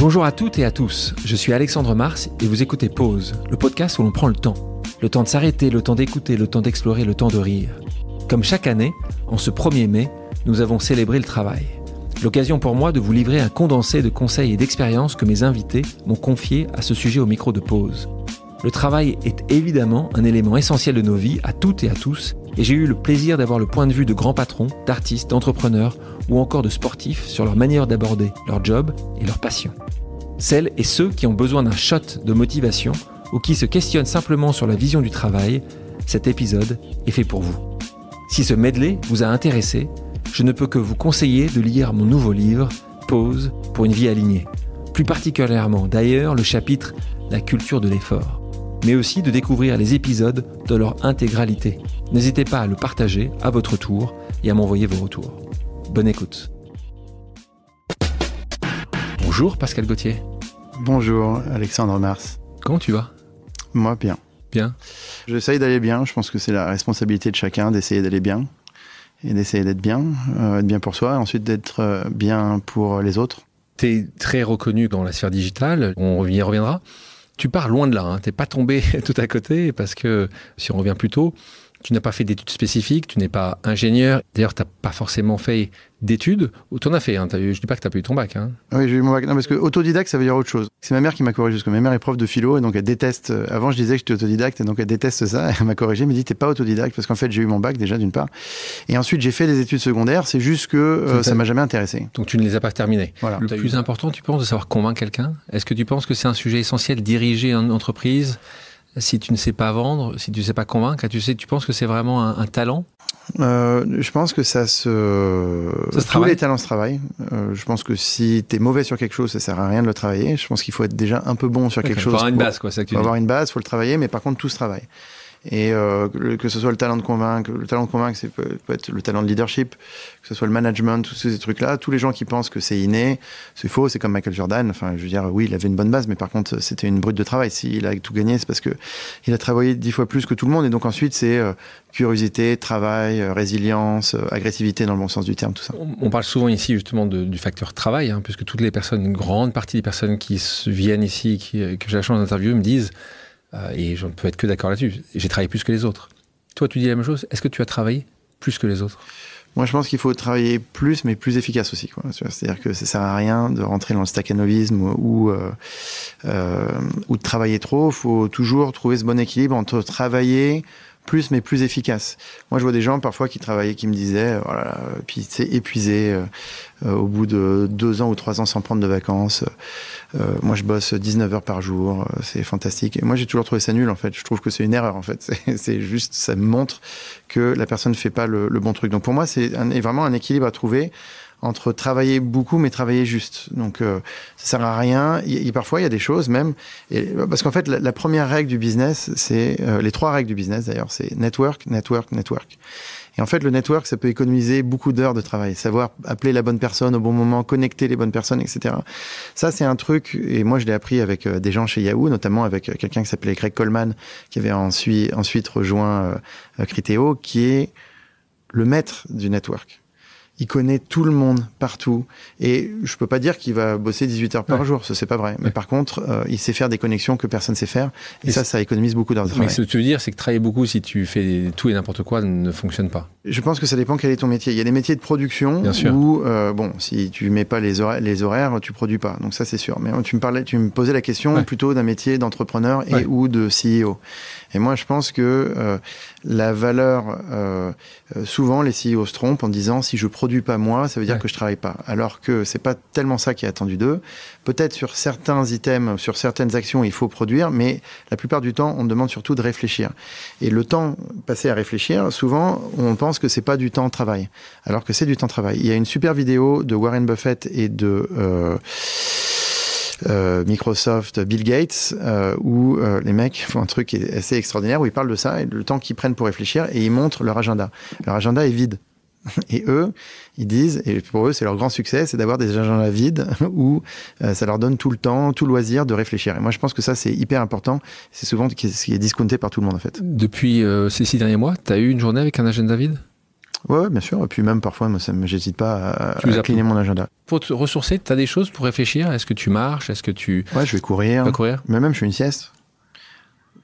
Bonjour à toutes et à tous, je suis Alexandre Mars et vous écoutez Pause, le podcast où l'on prend le temps. Le temps de s'arrêter, le temps d'écouter, le temps d'explorer, le temps de rire. Comme chaque année, en ce 1er mai, nous avons célébré le travail. L'occasion pour moi de vous livrer un condensé de conseils et d'expériences que mes invités m'ont confiés à ce sujet au micro de pause. Le travail est évidemment un élément essentiel de nos vies, à toutes et à tous, et j'ai eu le plaisir d'avoir le point de vue de grands patrons, d'artistes, d'entrepreneurs ou encore de sportifs sur leur manière d'aborder leur job et leur passion celles et ceux qui ont besoin d'un shot de motivation ou qui se questionnent simplement sur la vision du travail, cet épisode est fait pour vous. Si ce medley vous a intéressé, je ne peux que vous conseiller de lire mon nouveau livre, Pause pour une vie alignée. Plus particulièrement d'ailleurs le chapitre La culture de l'effort, mais aussi de découvrir les épisodes de leur intégralité. N'hésitez pas à le partager à votre tour et à m'envoyer vos retours. Bonne écoute. Bonjour Pascal Gauthier. Bonjour Alexandre Mars. Comment tu vas Moi bien. Bien. J'essaye d'aller bien, je pense que c'est la responsabilité de chacun d'essayer d'aller bien et d'essayer d'être bien, euh, être bien pour soi et ensuite d'être euh, bien pour les autres. Tu es très reconnu dans la sphère digitale, on y reviendra. Tu pars loin de là, tu hein. t'es pas tombé tout à côté parce que si on revient plus tôt, tu n'as pas fait d'études spécifiques, tu n'es pas ingénieur. D'ailleurs, tu n'as pas forcément fait d'études. Tu en as fait, hein, je ne dis pas que tu n'as pas eu ton bac. Hein. Oui, j'ai eu mon bac. Non, parce que autodidacte, ça veut dire autre chose. C'est ma mère qui m'a corrigé, parce que ma mère est prof de philo, et donc elle déteste. Euh, avant, je disais que j'étais autodidacte, et donc elle déteste ça. Elle m'a corrigé, elle m'a dit n'es pas autodidacte, parce qu'en fait, j'ai eu mon bac déjà, d'une part. Et ensuite, j'ai fait des études secondaires, c'est juste que euh, ça m'a jamais intéressé. Donc tu ne les as pas terminées. Voilà. Le plus important, tu penses, de savoir convaincre quelqu'un Est-ce que tu penses que c'est un sujet essentiel, diriger une entreprise si tu ne sais pas vendre, si tu ne sais pas convaincre Tu sais, tu penses que c'est vraiment un, talent euh, je pense que ça se. Tous les talents se travaillent. Euh, je pense que si tu es mauvais sur quelque chose, ça sert à rien de le travailler. Je pense qu'il faut être déjà un peu bon sur quelque chose. avoir une base, quoi. faut avoir une base, faut le travailler, mais par contre, tout se travaille. Et euh, que ce soit le talent de convaincre, le talent de convaincre, c'est peut, être le talent de leadership, que ce soit le management, tous ces trucs-là. Tous les gens qui pensent que c'est inné, c'est faux. C'est comme Michael Jordan. Enfin, je veux dire, oui, il avait une bonne base, mais par contre, c'était une brute de travail. S'il a tout gagné, c'est parce que il a travaillé dix fois plus que tout le monde. Et donc ensuite, c'est euh, curiosité, travail, euh, résilience, agressivité dans le bon sens du terme, tout ça. On, parle souvent ici justement du facteur travail, hein, puisque toutes les personnes, une grande partie des personnes qui viennent ici, que j'ai la chance d'interviewer, me disent euh, et je ne peux être que d'accord là-dessus. J'ai travaillé plus que les autres. Toi, tu dis la même chose. Est-ce que tu as travaillé plus que les autres moi, je pense qu'il faut travailler plus, mais plus efficace aussi. C'est-à-dire que ça sert à rien de rentrer dans le staccanovisme ou, euh, euh, ou de travailler trop. Il faut toujours trouver ce bon équilibre entre travailler plus, mais plus efficace. Moi, je vois des gens parfois qui travaillaient, qui me disaient, voilà, oh puis c'est épuisé euh, euh, au bout de deux ans ou trois ans sans prendre de vacances. Euh, moi, je bosse 19 heures par jour, euh, c'est fantastique. Et moi, j'ai toujours trouvé ça nul, en fait. Je trouve que c'est une erreur, en fait. C'est juste, ça montre que la personne ne fait pas le, bon truc. Donc, pour moi, c'est vraiment un équilibre à trouver entre travailler beaucoup mais travailler juste. Donc euh, ça sert à rien. Et parfois il y a des choses même parce qu'en fait la, première règle du business, c'est euh, les trois règles du business d'ailleurs, c'est network, network, network. Et en fait, le network, ça peut économiser beaucoup d'heures de travail, savoir appeler la bonne personne au bon moment, connecter les bonnes personnes, etc. Ça, c'est un truc, et moi, je l'ai appris avec euh, des gens chez Yahoo, notamment avec euh, quelqu'un qui s'appelait Greg Coleman, qui avait ensuite, ensuite rejoint euh, Criteo, qui est le maître du network il connaît tout le monde partout. Et je peux pas dire qu'il va bosser 18 heures par jour, ce c'est pas vrai. Mais par contre, euh, il sait faire des connexions que personne sait faire. Et, ça, ça économise beaucoup d'heures de travail. Mais ce que tu veux dire, c'est que travailler beaucoup si tu fais tout et n'importe quoi ne fonctionne pas. Je pense que ça dépend quel est ton métier. Il y a des métiers de production Bien sûr. où, euh, bon, si tu mets pas les horaires, les horaires, tu produis pas. Donc ça, c'est sûr. Mais euh, tu me parlais, tu me posais la question plutôt d'un métier d'entrepreneur et ou de CEO. Et moi, je pense que euh, la valeur, euh, euh, souvent, les CEO se trompent en disant si je produis pas moi, ça veut dire que je travaille pas. Alors que c'est pas tellement ça qui est attendu d'eux. Peut-être sur certains items, sur certaines actions, il faut produire, mais la plupart du temps, on demande surtout de réfléchir. Et le temps passé à réfléchir, souvent, on pense que c'est pas du temps de travail, alors que c'est du temps de travail. Il y a une super vidéo de Warren Buffett et de euh, Microsoft, Bill Gates, euh, où euh, les mecs font un truc assez extraordinaire, où ils parlent de ça, et le temps qu'ils prennent pour réfléchir, et ils montrent leur agenda. Leur agenda est vide. Et eux, ils disent, et pour eux, c'est leur grand succès, c'est d'avoir des agendas vides où euh, ça leur donne tout le temps, tout le loisir de réfléchir. Et moi, je pense que ça, c'est hyper important. C'est souvent ce qui est discounté par tout le monde, en fait. Depuis ces six derniers mois, tu eu une journée avec un agenda vide oui, bien sûr. Et puis même parfois, moi, j'hésite pas à, tu mon agenda. Pour te ressourcer, tu as des choses pour réfléchir Est-ce que tu marches Est-ce que tu... Ouais, je vais courir. Pas courir Mais même, je fais une sieste.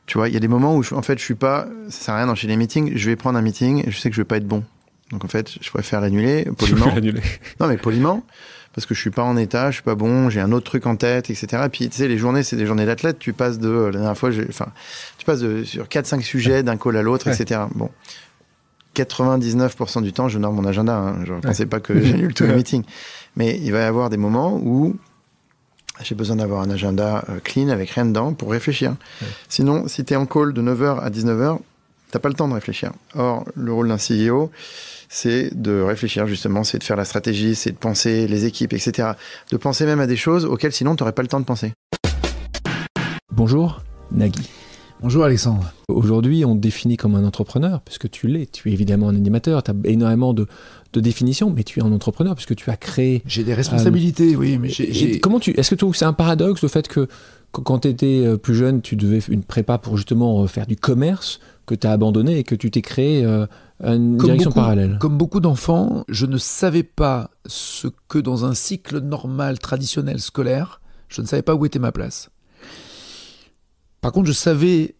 Tu vois, il y a des moments où, en fait, je suis pas... Ça sert à rien d'enchaîner les meetings. Je vais prendre un meeting et je sais que je vais pas être bon. Donc en fait, je préfère l'annuler poliment. non mais poliment parce que je suis pas en état, je suis pas bon, j'ai un autre truc en tête, etc. Et puis tu sais, les journées, c'est des journées d'athlète. Tu passes de euh, la dernière fois, enfin, tu passes sur quatre cinq sujets d'un call à l'autre, etc. Bon, 99% du temps, je norme mon agenda. Hein. Je ne pensais pas que j'annule tous les meetings. Mais il va y avoir des moments où j'ai besoin d'avoir un agenda euh, clean avec rien dedans pour réfléchir. Sinon, si tu es en call de 9h à 19h, t'as pas le temps de réfléchir. Or, le rôle d'un CEO, c'est de réfléchir justement, c'est de faire la stratégie, c'est de penser les équipes, etc. De penser même à des choses auxquelles sinon tu n'aurais pas le temps de penser. Bonjour, Nagui. Bonjour Alexandre. Aujourd'hui, on te définit comme un entrepreneur, puisque tu l'es. Tu es évidemment un animateur, tu as énormément de, définitions, mais tu es un entrepreneur, puisque tu as créé. J'ai des responsabilités, euh, oui. mais j'ai, Comment tu. Est-ce que tu c'est un paradoxe le fait que quand tu étais euh, plus jeune, tu devais une prépa pour justement euh, faire du commerce, que tu as abandonné et que tu t'es créé une direction parallèle Comme beaucoup d'enfants, je ne savais pas ce que dans un cycle normal, traditionnel, scolaire, je ne savais pas où était ma place. Par contre, je savais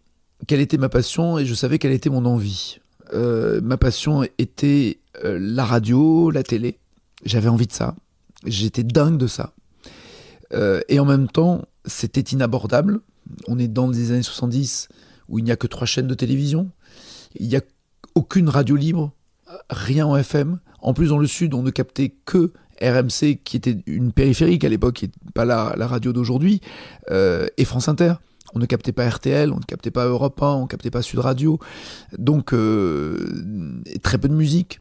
quelle était ma passion et je savais quelle était mon envie. Euh, ma passion était euh, la radio, la télé. J'avais envie de ça. J'étais dingue de ça. Euh, et en même temps, c'était inabordable. On est dans les années 70 où il n'y a que trois chaînes de télévision. Il n'y a aucune radio libre, rien en FM. En plus, dans le Sud, on ne captait que RMC, qui était une périphérique à l'époque, qui n'est pas la radio d'aujourd'hui, et France Inter. On ne captait pas RTL, on ne captait pas Europe 1, on ne captait pas Sud Radio. Donc, euh, très peu de musique.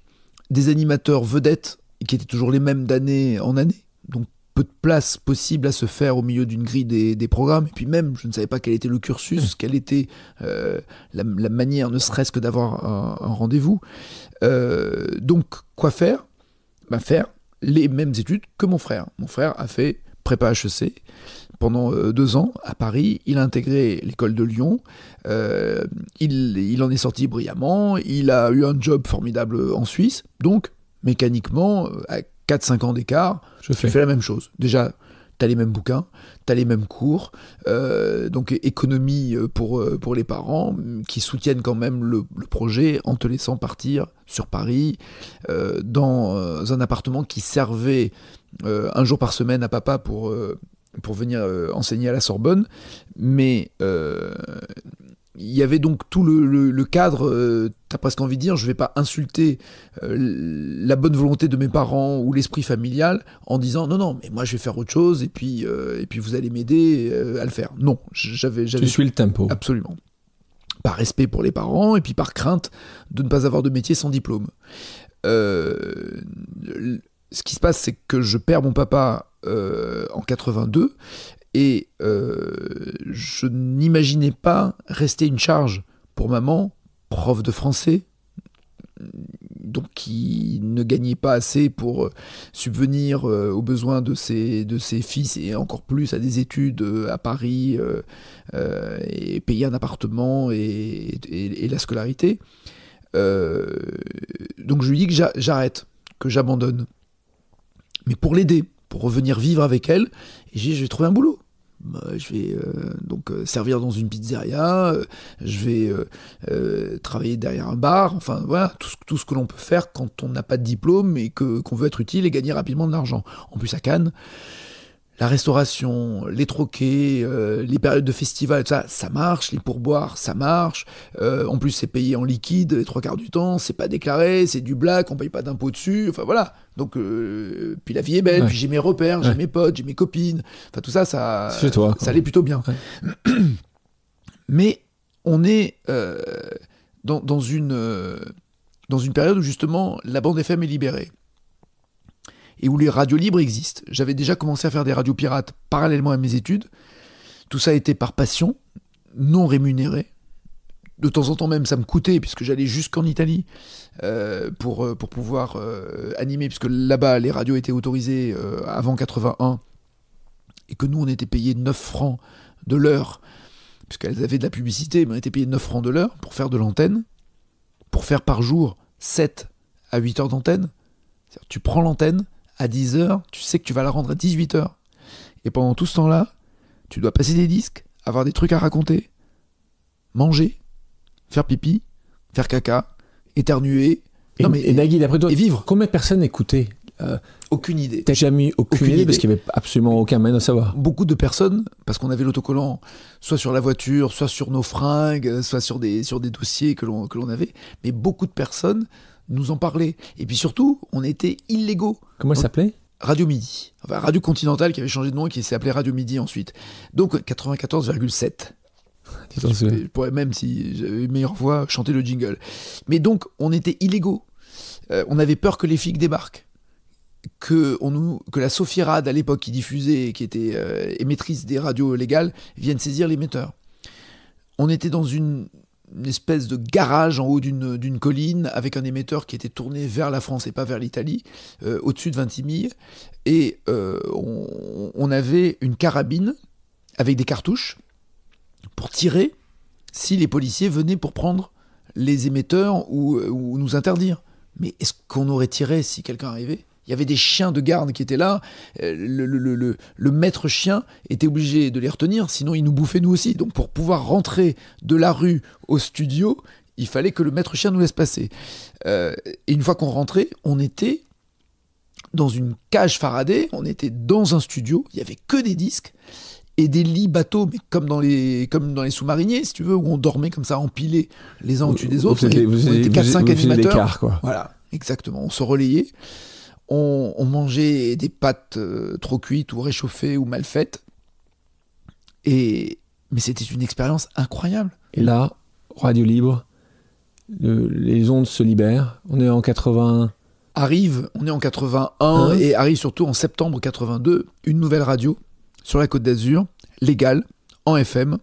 Des animateurs vedettes qui étaient toujours les mêmes d'année en année. Donc, peu de place possible à se faire au milieu d'une grille des, programmes. Et puis même, je ne savais pas quel était le cursus, mmh. quelle était euh, la, manière, ne serait-ce que d'avoir un, rendez-vous. Euh, donc, quoi faire bah, Faire les mêmes études que mon frère. Mon frère a fait prépa HEC pendant euh, deux ans à Paris. Il a intégré l'école de Lyon. Euh, il, il en est sorti brillamment. Il a eu un job formidable en Suisse. Donc, mécaniquement, à 4-5 ans d'écart, je fais. la même chose. Déjà, tu as les mêmes bouquins, tu as les mêmes cours, euh, donc économie pour, pour les parents mm, qui soutiennent quand même le, projet en te laissant partir sur Paris dans un appartement qui servait un jour par semaine à papa pour pour venir euh, enseigner à la Sorbonne, mais euh, il y avait donc tout le, cadre, euh, tu as presque envie de dire, je ne vais pas insulter la bonne volonté de mes parents ou l'esprit familial en disant non, non, mais moi je vais faire autre chose et puis, et puis vous allez m'aider à le faire. Non, j'avais. Tu suis le tempo. Absolument. Par respect pour les parents et puis par crainte de ne pas avoir de métier sans diplôme. ce qui se passe, c'est que je perds mon papa euh, en 82, et euh, je n'imaginais pas rester une charge pour maman, prof de français, donc qui ne gagnait pas assez pour euh, subvenir aux besoins de ses, de ses fils et encore plus à des études à Paris et payer un appartement et, la scolarité. donc je lui dis que j'arrête, que j'abandonne. Mais pour l'aider, pour revenir vivre avec elle. Et j'ai, je vais trouver un boulot. Bah, je vais euh, donc euh, servir dans une pizzeria, euh, je vais travailler derrière un bar, enfin voilà, tout, tout ce que l'on peut faire quand on n'a pas de diplôme et qu'on veut être utile et gagner rapidement de l'argent. En plus à Cannes, la restauration, les troquets, euh, les périodes de festival, ça, ça marche, les pourboires, ça marche. Euh, en plus, c'est payé en liquide les trois quarts du temps, c'est pas déclaré, c'est du black, on paye pas d'impôts dessus, enfin voilà. Donc, euh, puis la vie est belle, puis j'ai mes repères, j'ai mes potes, j'ai mes copines, enfin tout ça, ça, ça allait plutôt bien. Mais on est dans, une, dans une période où justement la bande FM est libérée et où les radios libres existent. J'avais déjà commencé à faire des radios pirates parallèlement à mes études. Tout ça était par passion, non rémunéré. De temps en temps même, ça me coûtait, puisque j'allais jusqu'en Italie euh, pour, euh, pour pouvoir euh, animer, puisque là-bas, les radios étaient autorisées avant 81, et que nous, on était payés 9 francs de l'heure, puisqu'elles avaient de la publicité, mais on était payés 9 francs de l'heure pour faire de l'antenne, pour faire par jour 7 à 8 heures d'antenne. Tu prends l'antenne, à 10h, tu sais que tu vas la rendre à 18h. Et pendant tout ce temps-là, tu dois passer des disques, avoir des trucs à raconter, manger, faire pipi, faire caca, éternuer. et, mais, Nagui, d'après toi, et vivre. combien de personnes écoutaient euh, Aucune idée. T'as jamais eu aucune, idée, parce qu'il n'y avait absolument aucun moyen de savoir. Beaucoup de personnes, parce qu'on avait l'autocollant soit sur la voiture, soit sur nos fringues, soit sur des, sur des dossiers que l'on avait, mais beaucoup de personnes nous en parler. Et puis surtout, on était illégaux. Comment elle s'appelait Radio Midi. Enfin, Radio Continental qui avait changé de nom et qui s'est appelé Radio Midi ensuite. Donc 94,7. Je pourrais même, si j'avais une meilleure voix, chanter le jingle. Mais donc, on était illégaux. Euh, on avait peur que les flics débarquent. Que, on nous, que la Sophie à l'époque, qui diffusait et qui était euh, émettrice des radios légales, vienne saisir l'émetteur. On était dans une une espèce de garage en haut d'une colline avec un émetteur qui était tourné vers la France et pas vers l'Italie, euh, au-dessus de Vintimille. Et euh, on, avait une carabine avec des cartouches pour tirer si les policiers venaient pour prendre les émetteurs ou euh, nous interdire. Mais est-ce qu'on aurait tiré si quelqu'un arrivait il y avait des chiens de garde qui étaient là. Euh, le, le, maître chien était obligé de les retenir, sinon il nous bouffait nous aussi. Donc pour pouvoir rentrer de la rue au studio, il fallait que le maître chien nous laisse passer. Euh, et une fois qu'on rentrait, on était dans une cage faradée, on était dans un studio, il y avait que des disques et des lits bateaux, mais comme dans les, comme dans les sous-mariniers, si tu veux, où on dormait comme ça, empilés les uns au-dessus des autres. Vous, on était 4-5 animateurs. Quoi. Voilà, exactement. On se relayait on, mangeait des pâtes euh, trop cuites ou réchauffées ou mal faites. Et, mais c'était une expérience incroyable. Et là, Radio Libre, les ondes se libèrent. On est en 81. Arrive, on est en 81 hein et arrive surtout en septembre 82, une nouvelle radio sur la Côte d'Azur, légale, en FM,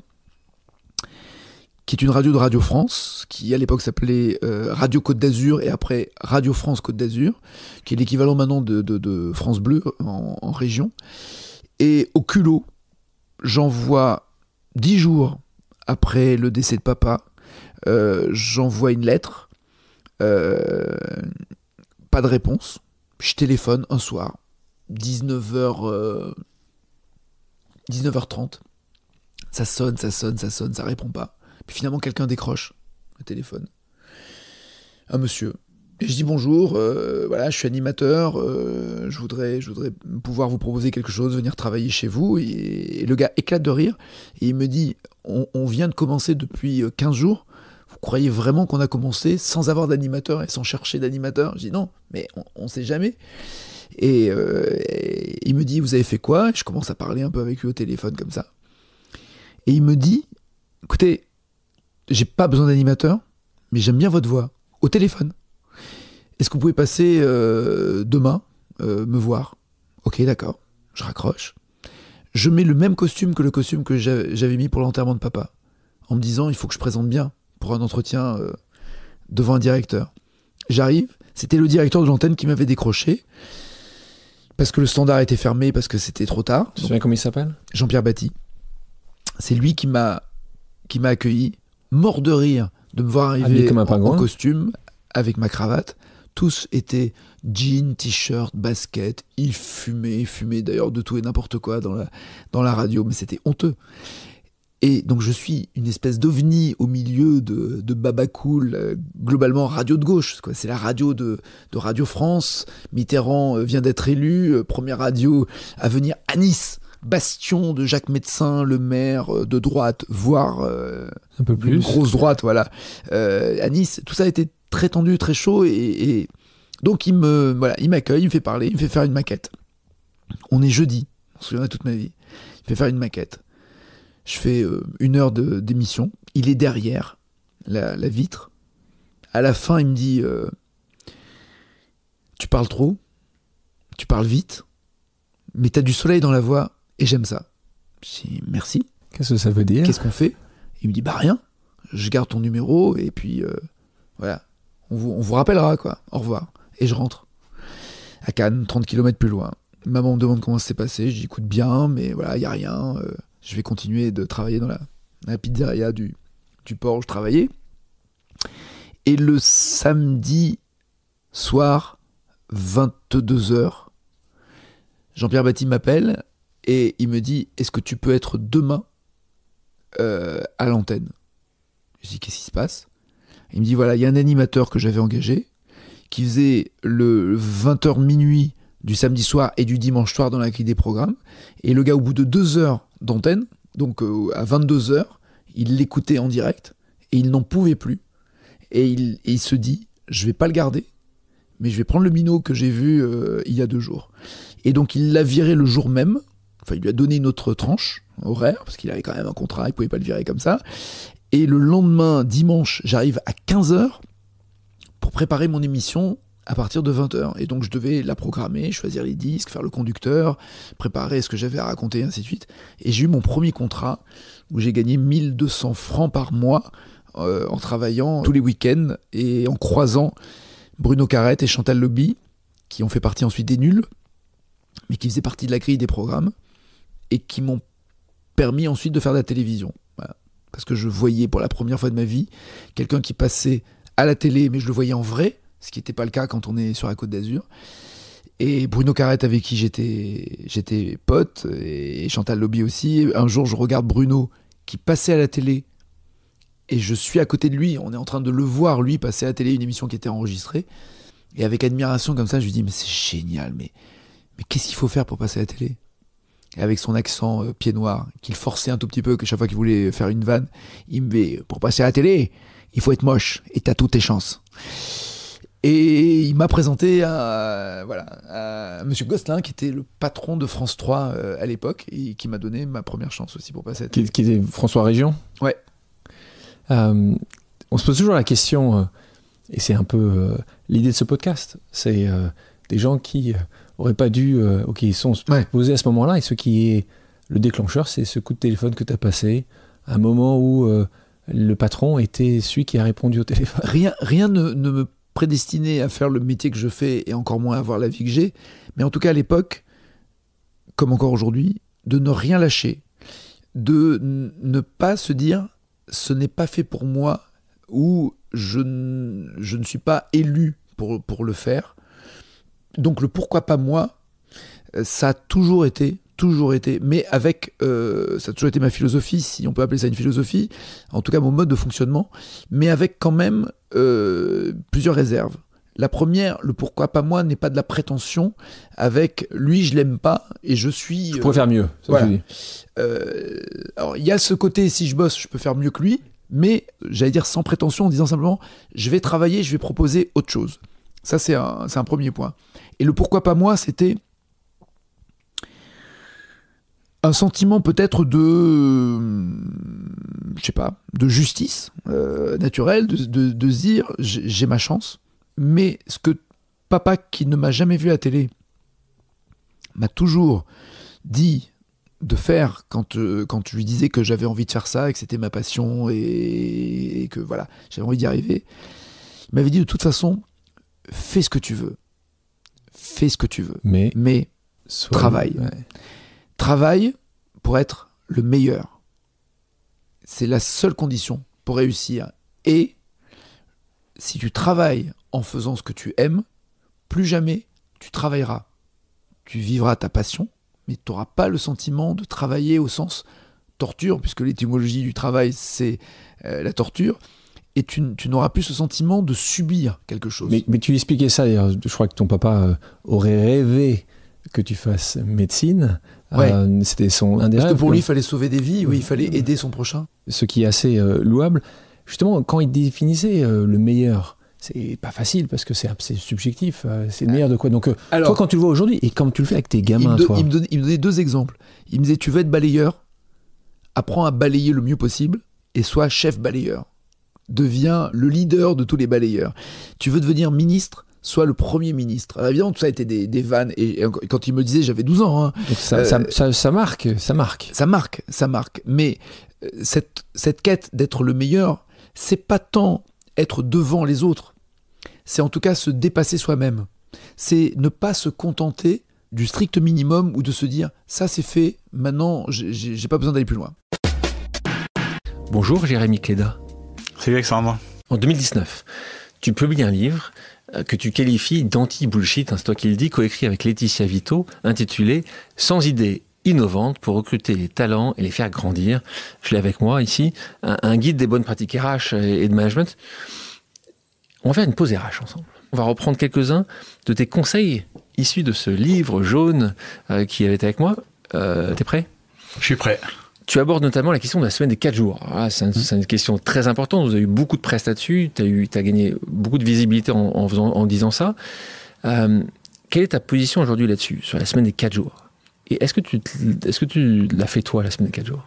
qui est une radio de Radio France, qui à l'époque s'appelait euh, Radio Côte d'Azur et après Radio France Côte d'Azur, qui est l'équivalent maintenant de, France Bleu en, région. Et au culot, j'envoie dix jours après le décès de papa, euh, j'envoie une lettre, euh, pas de réponse, je téléphone un soir, 19h, 19h30, ça sonne, ça sonne, ça sonne, ça répond pas. Puis finalement, quelqu'un décroche le téléphone. Un monsieur. Et je dis bonjour, euh, voilà, je suis animateur, euh, je, voudrais, je voudrais pouvoir vous proposer quelque chose, venir travailler chez vous. Et, le gars éclate de rire et il me dit on, vient de commencer depuis 15 euh, jours. Vous croyez vraiment qu'on a commencé sans avoir d'animateur et sans chercher d'animateur Je dis non, mais on ne sait jamais. Et, il me dit Vous avez fait quoi Je commence à parler un peu avec lui au téléphone comme ça. Et il me dit Écoutez, j'ai pas besoin d'animateur, mais j'aime bien votre voix. Au téléphone. Est-ce que vous pouvez passer euh, demain euh, me voir Ok, d'accord. Je raccroche. Je mets le même costume que le costume que j'avais mis pour l'enterrement de papa, en me disant il faut que je présente bien pour un entretien euh, devant un directeur. J'arrive, c'était le directeur de l'antenne qui m'avait décroché parce que le standard était fermé parce que c'était trop tard. Tu te souviens comment il s'appelle Jean-Pierre Batty. C'est lui qui m'a qui m'a accueilli mort de rire de me voir arriver en, costume avec ma cravate. Tous étaient jeans, t-shirt, baskets. Ils fumaient, fumaient d'ailleurs de tout et n'importe quoi dans la, dans la radio, mais c'était honteux. Et donc je suis une espèce d'ovni au milieu de, de Babacool, euh, globalement radio de gauche. C'est la radio de, de, Radio France. Mitterrand euh, vient d'être élu, euh, première radio à venir à Nice bastion de Jacques Médecin, le maire euh, de droite, voire euh, un peu plus grosse droite, voilà. Euh, à Nice, tout ça a été très tendu, très chaud, et, donc il me il m'accueille, il me fait parler, il me fait faire une maquette. On est jeudi, on se souviendra toute ma vie. Il me fait faire une maquette. Je fais une heure d'émission. Il est derrière la, la, vitre. À la fin, il me dit Tu parles trop, tu parles vite, mais t'as du soleil dans la voix et j'aime ça. Je dis merci. Qu'est-ce que ça veut dire Qu'est-ce qu'on fait Il me dit bah rien. Je garde ton numéro et puis euh, voilà. On vous, on vous, rappellera quoi. Au revoir. Et je rentre à Cannes, 30 km plus loin. Maman me demande comment ça s'est passé. Je dis écoute bien, mais voilà, il y a rien. Euh, je vais continuer de travailler dans la, pizzeria du, port où je travaillais. Et le samedi soir, 22h, Jean-Pierre bâti m'appelle et il me dit Est-ce que tu peux être demain euh, à l'antenne Je dis Qu'est-ce qui se passe Il me dit Voilà, il y a un animateur que j'avais engagé qui faisait le 20h minuit du samedi soir et du dimanche soir dans la grille des programmes. Et le gars, au bout de deux heures d'antenne, donc euh, à 22 h il l'écoutait en direct et il n'en pouvait plus. Et il, se dit Je vais pas le garder, mais je vais prendre le minot que j'ai vu euh, il y a deux jours. Et donc il l'a viré le jour même Enfin, il lui a donné notre tranche horaire, parce qu'il avait quand même un contrat, il pouvait pas le virer comme ça. Et le lendemain, dimanche, j'arrive à 15h pour préparer mon émission à partir de 20h. Et donc je devais la programmer, choisir les disques, faire le conducteur, préparer ce que j'avais à raconter, ainsi de suite. Et j'ai eu mon premier contrat où j'ai gagné 1200 francs par mois euh, en travaillant tous les week-ends et en croisant Bruno Carrette et Chantal Lobby, qui ont fait partie ensuite des nuls, mais qui faisaient partie de la grille des programmes et qui m'ont permis ensuite de faire de la télévision. Parce que je voyais pour la première fois de ma vie quelqu'un qui passait à la télé, mais je le voyais en vrai, ce qui n'était pas le cas quand on est sur la côte d'Azur. Et Bruno Carrette avec qui j'étais, j'étais pote, et Chantal Lobby aussi. Un jour, je regarde Bruno qui passait à la télé, et je suis à côté de lui, on est en train de le voir, lui, passer à la télé une émission qui était enregistrée. Et avec admiration comme ça, je lui dis, mais c'est génial, mais, mais qu'est-ce qu'il faut faire pour passer à la télé avec son accent euh, pied noir, qu'il forçait un tout petit peu, que chaque fois qu'il voulait faire une vanne, il me dit Pour passer à la télé, il faut être moche et t'as toutes tes chances. Et il m'a présenté à, voilà, Monsieur Gosselin, qui était le patron de France 3 euh, à l'époque, et qui m'a donné ma première chance aussi pour passer à la télé. Qui, était François Région Ouais. Euh, on se pose toujours la question, et c'est un peu l'idée de ce podcast, c'est des gens qui aurait pas dû. Euh, ok, ils sont posés à ce moment-là, et ce qui est le déclencheur, c'est ce coup de téléphone que tu as passé, à un moment où euh, le patron était celui qui a répondu au téléphone. Rien, rien ne, me prédestinait à faire le métier que je fais, et encore moins à avoir la vie que j'ai, mais en tout cas à l'époque, comme encore aujourd'hui, de ne rien lâcher, de ne pas se dire ce n'est pas fait pour moi, ou je, ne suis pas élu pour, pour le faire donc le pourquoi pas moi, euh, ça a toujours été, toujours été, mais avec, euh, ça a toujours été ma philosophie, si on peut appeler ça une philosophie, en tout cas mon mode de fonctionnement, mais avec quand même euh, plusieurs réserves. La première, le pourquoi pas moi n'est pas de la prétention avec lui je l'aime pas et je suis. Je pourrais faire mieux. Ça voilà. je dis. alors il y a ce côté si je bosse je peux faire mieux que lui, mais j'allais dire sans prétention en disant simplement je vais travailler, je vais proposer autre chose. Ça, c'est un, premier point. Et le pourquoi pas moi, c'était un sentiment peut-être de, sais pas, de justice euh, naturelle, de, de, dire j'ai ma chance, mais ce que papa qui ne m'a jamais vu à la télé m'a toujours dit de faire quand, euh, quand tu lui disais que j'avais envie de faire ça et que c'était ma passion et, que voilà, j'avais envie d'y arriver, il m'avait dit de toute façon, fais ce que tu veux. Fais ce que tu veux. Mais, travaille. Travaille pour être le meilleur. C'est la seule condition pour réussir. Et si tu travailles en faisant ce que tu aimes, plus jamais tu travailleras. Tu vivras ta passion, mais tu n'auras pas le sentiment de travailler au sens torture, puisque l'étymologie du travail, c'est euh, la torture et tu, n'auras plus ce sentiment de subir quelque chose. Mais, tu expliquais ça, je crois que ton papa euh, aurait rêvé que tu fasses médecine. Euh, c'était son un des Parce que pour lui, il fallait sauver des vies, oui, il fallait aider son prochain. Ce qui est assez euh, louable. Justement, quand il définissait le meilleur, c'est pas facile parce que c'est subjectif. C'est le ah. meilleur de quoi Donc, toi, quand tu le vois aujourd'hui et quand tu le fais avec tes gamins, toi... il me donnait deux exemples. Il me disait Tu veux être balayeur Apprends à balayer le mieux possible et sois chef balayeur devient le leader de tous les balayeurs. Tu veux devenir ministre soit le premier ministre. évidemment, tout ça a été des vannes. Et, quand il me disait, j'avais 12 ans. Hein. Euh, ça, marque, ça marque. Ça marque, ça marque. Mais euh, cette, cette quête d'être le meilleur, c'est pas tant être devant les autres. C'est en tout cas se dépasser soi-même. C'est ne pas se contenter du strict minimum ou de se dire, ça c'est fait, maintenant j'ai pas besoin d'aller plus loin. Bonjour Jérémy Cléda. Salut Alexandre. En 2019, tu publies un livre euh, que tu qualifies d'anti-bullshit, un hein, c'est toi qui le dis, coécrit avec Laetitia Vito, intitulé Sans idées innovantes pour recruter les talents et les faire grandir. Je l'ai avec moi ici, un, guide des bonnes pratiques RH et de management. On va faire une pause RH ensemble. On va reprendre quelques-uns de tes conseils issus de ce livre jaune euh, qui avait été avec moi. Euh, t'es prêt Je suis prêt. Tu abordes notamment la question de la semaine des 4 jours. Ah, mmh. c'est, une question très importante. Vous avez eu beaucoup de presse là-dessus. Tu as, as, gagné beaucoup de visibilité en, faisant, en disant ça. Euh, quelle est ta position aujourd'hui là-dessus, sur la semaine des 4 jours Et est-ce que tu, est-ce que tu l'as fait toi, la semaine des 4 jours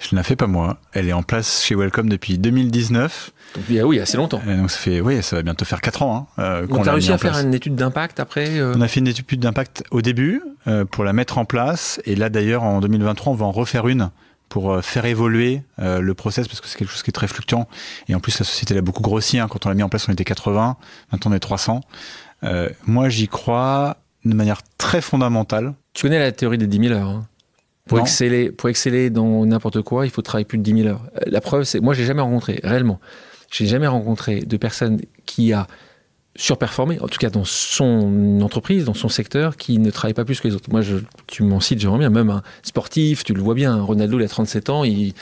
Je ne la fais pas moi. Elle est en place chez Welcome depuis 2019. Il ah oui, assez longtemps. Euh, donc ça fait, oui, ça va bientôt faire 4 ans. Hein, euh, on a réussi à faire une étude d'impact après On a fait une étude d'impact au début pour la mettre en place. Et là, d'ailleurs, en 2023, on va en refaire une pour euh, faire évoluer euh, le process parce que c'est quelque chose qui est très fluctuant. Et en plus, la société l'a a beaucoup grossi. Hein. Quand on l'a mis en place, on était 80, maintenant on est 300. Euh, moi, j'y crois de manière très fondamentale. Tu connais la théorie des 10 000 heures hein. Pour exceller, pour exceller dans n'importe quoi, il faut travailler plus de 10 000 heures. La preuve, c'est moi, j'ai jamais rencontré, réellement, j'ai jamais rencontré de personne qui a surperformer en tout cas dans son entreprise, dans son secteur, qui ne travaille pas plus que les autres. Moi, je, tu m'en cites, j'aimerais bien, même un sportif, tu le vois bien, Ronaldo, il a 37 ans, il,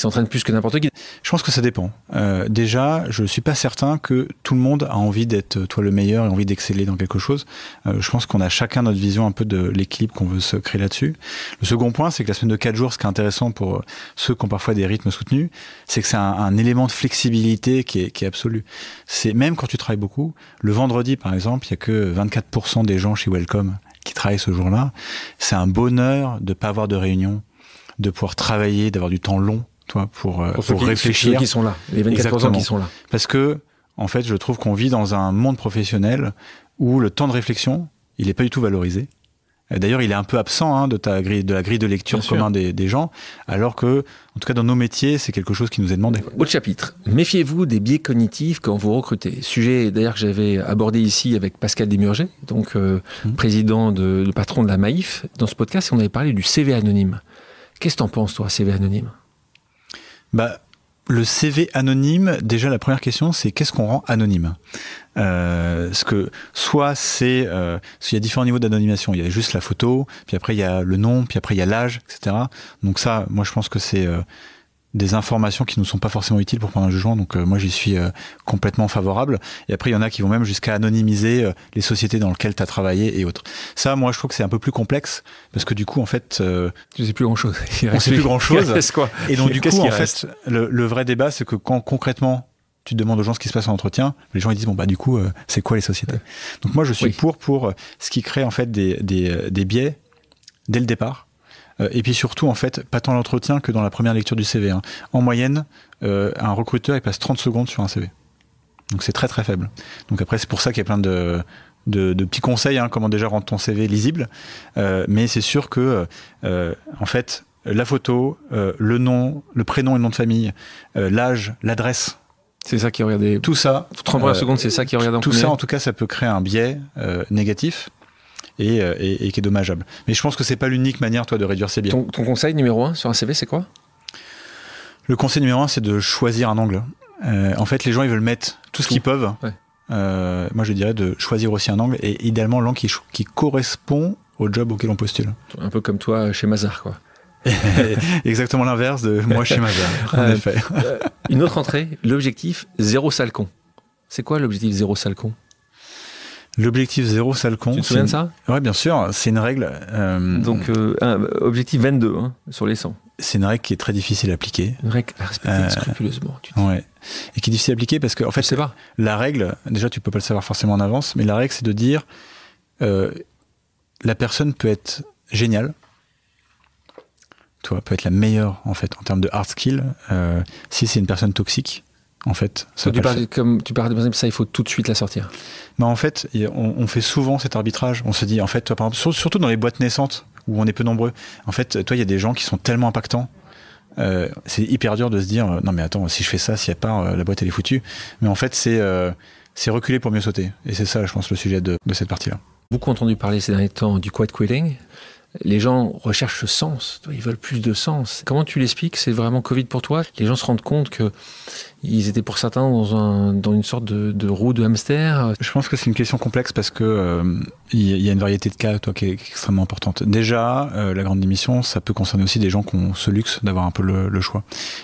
s'entraînent plus que n'importe qui. Je pense que ça dépend. Euh, déjà, je ne suis pas certain que tout le monde a envie d'être euh, toi le meilleur et envie d'exceller dans quelque chose. Euh, je pense qu'on a chacun notre vision un peu de l'équilibre qu'on veut se créer là-dessus. Le second point, c'est que la semaine de 4 jours, ce qui est intéressant pour euh, ceux qui ont parfois des rythmes soutenus, c'est que c'est un, élément de flexibilité qui est, qui est absolu. C'est même quand tu travailles beaucoup, le vendredi par exemple, il n'y a que 24% des gens chez Welcome qui travaillent ce jour-là. C'est un bonheur de ne pas avoir de réunion, de pouvoir travailler, d'avoir du temps long, toi, pour, euh, réfléchir. qui sont là, les 24% ans qui sont là. Parce que, en fait, je trouve qu'on vit dans un monde professionnel où le temps de réflexion, il n'est pas du tout valorisé. Euh, d'ailleurs, il est un peu absent hein, de, ta grille, de la grille de lecture commun des, des, gens, alors que, en tout cas, dans nos métiers, c'est quelque chose qui nous est demandé. Autre chapitre. Méfiez-vous des biais cognitifs quand vous recrutez. Sujet d'ailleurs que j'avais abordé ici avec Pascal Demurger, donc euh, mhm. président de, le patron de la Maïf, dans ce podcast, on avait parlé du CV anonyme. Qu'est-ce que t'en penses, toi, CV anonyme bah, le CV anonyme, déjà la première question, c'est qu'est-ce qu'on rend anonyme euh, que soit c'est, euh, il y a différents niveaux d'anonymation. Il y a juste la photo, puis après il y a le nom, puis après il y a l'âge, etc. Donc ça, moi je pense que c'est euh, des informations qui ne sont pas forcément utiles pour prendre un jugement. Donc euh, moi j'y suis euh, complètement favorable. Et après il y en a qui vont même jusqu'à anonymiser euh, les sociétés dans lesquelles tu as travaillé et autres. Ça moi je trouve que c'est un peu plus complexe parce que du coup en fait tu sais plus grand chose. On on sait plus grand chose. Quoi et donc du coup en fait le, le, vrai débat c'est que quand concrètement tu demandes aux gens ce qui se passe en entretien, les gens ils disent bon bah du coup c'est quoi les sociétés. Donc moi je suis pour pour ce qui crée en fait des, des, des biais dès le départ euh, et puis surtout, en fait, pas tant l'entretien que dans la première lecture du CV. Hein. En moyenne, euh, un recruteur, il passe 30 secondes sur un CV. Donc c'est très très faible. Donc après, c'est pour ça qu'il y a plein de, petits conseils, hein, comment déjà rendre ton CV lisible. Euh, mais c'est sûr que, en fait, la photo, le nom, le prénom et le nom de famille, l'âge, l'adresse. C'est ça qui est Tout ça. 30 secondes, c'est ça qui est en Tout ça, en tout cas, ça peut créer un biais négatif. Euh, et, qui est dommageable. Mais je pense que c'est pas l'unique manière, toi, de réduire ses biais. Ton, conseil numéro un sur un CV, c'est quoi Le conseil numéro un, c'est de choisir un angle. Euh, en fait, les gens, ils veulent mettre tout ce qu'ils peuvent. Euh, moi, je dirais de choisir aussi un angle et idéalement l'angle qui, qui correspond au job auquel on postule. Un peu comme toi chez Mazar, quoi. Exactement l'inverse de moi chez Mazar, en effet. Une autre entrée, l'objectif zéro salcon. C'est quoi l'objectif zéro salcon L'objectif zéro, ça le compte. Tu te souviens de ça Oui, bien sûr, c'est une règle. Euh, Donc, euh, objectif 22 hein, sur les 100. C'est une règle qui est très difficile à appliquer. Une règle à respecter euh, scrupuleusement. Tu dis. Ouais. Et qui est difficile à appliquer parce que, en fait, la règle, déjà, tu ne peux pas le savoir forcément en avance, mais la règle, c'est de dire la personne peut être géniale, toi, peut être la meilleure, en fait, en termes de hard skill, si c'est une personne toxique en fait. Ça tu, parles, Comme, tu parles de ça, il faut tout de suite la sortir. Mais bah, en fait, on, fait souvent cet arbitrage. On se dit, en fait, surtout dans les boîtes naissantes, où on est peu nombreux, en fait, toi, il y a des gens qui sont tellement impactants. Euh, c'est hyper dur de se dire, euh, non mais attends, si je fais ça, si elle part, la boîte, elle est foutue. Mais en fait, euh, c'est reculer pour mieux sauter. Et c'est ça, je pense, le sujet de, cette partie-là. Beaucoup entendu parler ces derniers temps du quiet quitting. Les gens recherchent ce sens, ils veulent plus de sens. Comment tu l'expliques C'est vraiment Covid pour toi Les gens se rendent compte que ils étaient pour certains dans, un, dans une sorte de, de, roue de hamster. Je pense que c'est une question complexe parce que euh, il y a une variété de cas, toi, qui est extrêmement importante. Déjà, euh, la grande démission, ça peut concerner aussi des gens qui ont ce luxe d'avoir un peu le, choix.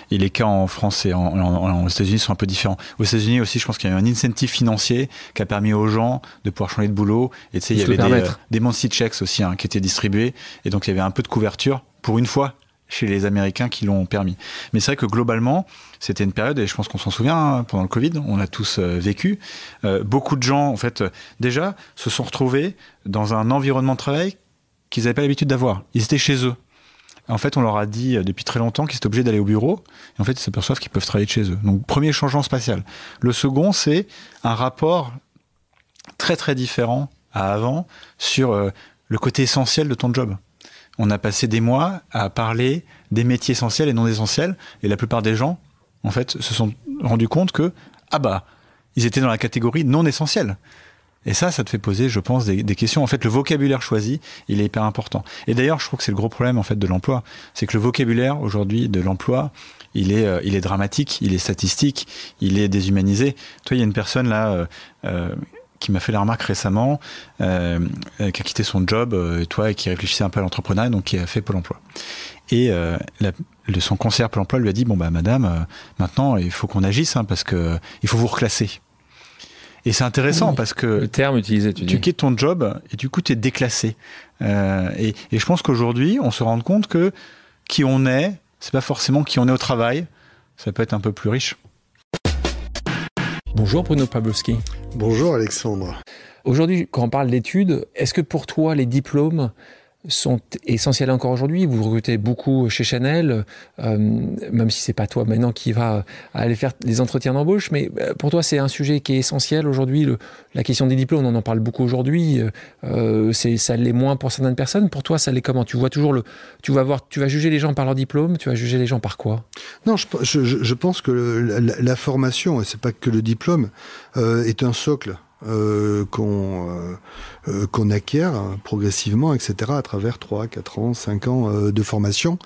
Et les cas en France et en, aux États-Unis sont un peu différents. Aux États-Unis aussi, je pense qu'il y a eu un incentive financier qui a permis aux gens de pouvoir changer de boulot. Et tu sais, il y avait des, euh, des monthly checks aussi hein, qui étaient distribués, et donc il y avait un peu de couverture pour une fois chez les Américains qui l'ont permis. Mais c'est vrai que globalement, c'était une période, et je pense qu'on s'en souvient, hein, pendant le Covid, on a tous euh, vécu. Euh, beaucoup de gens, en fait, euh, déjà, se sont retrouvés dans un environnement de travail qu'ils n'avaient pas l'habitude d'avoir. Ils étaient chez eux. En fait, on leur a dit depuis très longtemps qu'ils étaient obligés d'aller au bureau. Et en fait, ils s'aperçoivent qu'ils peuvent travailler de chez eux. Donc, premier changement spatial. Le second, c'est un rapport très très différent à avant sur le côté essentiel de ton job on a passé des mois à parler des métiers essentiels et non essentiels, et la plupart des gens, en fait, se sont rendus compte que, ah bah, ils étaient dans la catégorie non essentielle. Et ça, ça te fait poser, je pense, des, questions. En fait, le vocabulaire choisi, il est hyper important. Et d'ailleurs, je trouve que c'est le gros problème en fait de l'emploi, c'est que le vocabulaire aujourd'hui de l'emploi, il est, euh, il est dramatique, il est statistique, il est déshumanisé. Toi, il y a une personne là euh, euh, qui m'a fait la remarque récemment, euh, euh, qui a quitté son job, euh, et toi, et qui réfléchissait un peu à l'entrepreneuriat, donc qui a fait Pôle Emploi. Et le, son conseiller Pôle Emploi lui a dit bon bah madame, maintenant il faut qu'on agisse hein, parce que il faut vous reclasser. Et c'est intéressant parce que le terme utilisé, tu, quittes ton job et du coup tu es déclassé. Et, et, je pense qu'aujourd'hui on se rend compte que qui on est, c'est pas forcément qui on est au travail. Ça peut être un peu plus riche. Bonjour Bruno Pabloski. Bonjour Alexandre. Aujourd'hui, quand on parle d'études, est-ce que pour toi, les diplômes, sont essentielles encore aujourd'hui. Vous recrutez beaucoup chez Chanel, euh, même si c'est pas toi maintenant qui va aller faire les entretiens d'embauche, mais euh, pour toi c'est un sujet qui est essentiel aujourd'hui. La question des diplômes, on en parle beaucoup aujourd'hui. Euh, c'est ça l'est moins pour certaines personnes. Pour toi, ça l'est comment Tu vois toujours le, tu vas voir, tu vas juger les gens par leur diplôme, tu vas juger les gens par quoi Non, je, pense que la, formation, et c'est pas que le diplôme, est un socle qu'on euh, qu'on acquiert hein, progressivement, etc., à travers 3, 4 ans, 5 ans euh, de formation.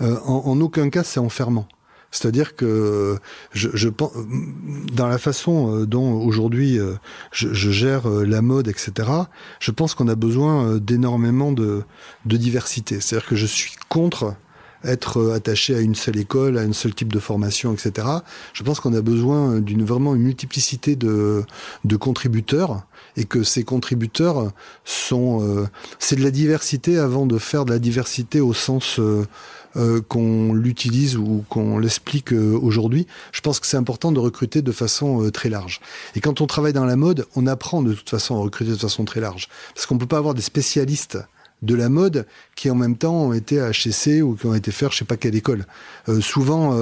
Euh, en, aucun cas, c'est enfermant. C'est-à-dire que je, pense, dans la façon dont aujourd'hui je, gère la mode, etc., je pense qu'on a besoin d'énormément de, diversité. C'est-à-dire que je suis contre être attaché à une seule école, à un seul type de formation, etc. Je pense qu'on a besoin d'une vraiment une multiplicité de contributeurs et que ces contributeurs sont... Euh, c'est de la diversité avant de faire de la diversité au sens euh, euh, qu'on l'utilise ou qu'on l'explique aujourd'hui. Je pense que c'est important de recruter de façon très large. Et quand on travaille dans la mode, on apprend de toute façon à recruter de façon très large. Parce qu'on ne peut pas avoir des spécialistes de la mode qui en même temps ont été à HEC ou qui ont été faire je sais pas quelle école. souvent,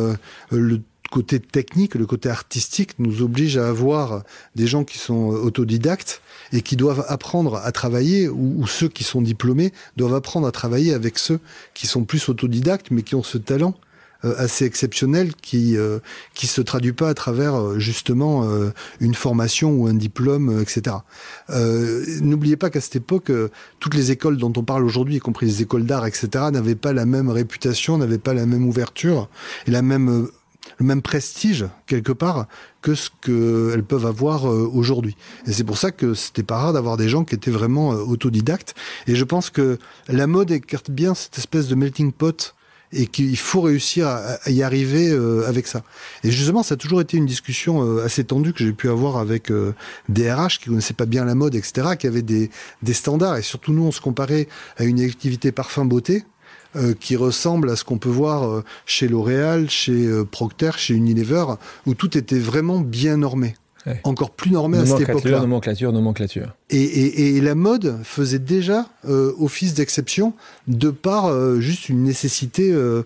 le côté technique, le côté artistique nous oblige à avoir des gens qui sont euh, autodidactes et qui doivent apprendre à travailler, ou, ceux qui sont diplômés doivent apprendre à travailler avec ceux qui sont plus autodidactes, mais qui ont ce talent euh, assez exceptionnel qui euh, qui se traduit pas à travers euh, justement une formation ou un diplôme, etc. Euh, N'oubliez pas qu'à cette époque, toutes les écoles dont on parle aujourd'hui, y compris les écoles d'art, etc., n'avaient pas la même réputation, n'avaient pas la même ouverture et la même le même prestige quelque part que ce qu'elles peuvent avoir euh, aujourd'hui. Et c'est pour ça que c'était pas rare d'avoir des gens qui étaient vraiment euh, autodidactes. Et je pense que la mode écarte bien cette espèce de melting pot et qu'il faut réussir à, y arriver euh, avec ça. Et justement, ça a toujours été une discussion assez tendue que j'ai pu avoir avec des RH qui connaissaient pas bien la mode, etc., qui avaient des, des standards. Et surtout, nous, on se comparait à une activité parfum beauté euh, qui ressemble à ce qu'on peut voir euh, chez L'Oréal, chez euh, Procter, chez Unilever, où tout était vraiment bien normé. Encore plus normé à cette époque-là. Nomenclature, nomenclature. Et, et, et, la mode faisait déjà euh, office d'exception de par euh, juste une nécessité euh,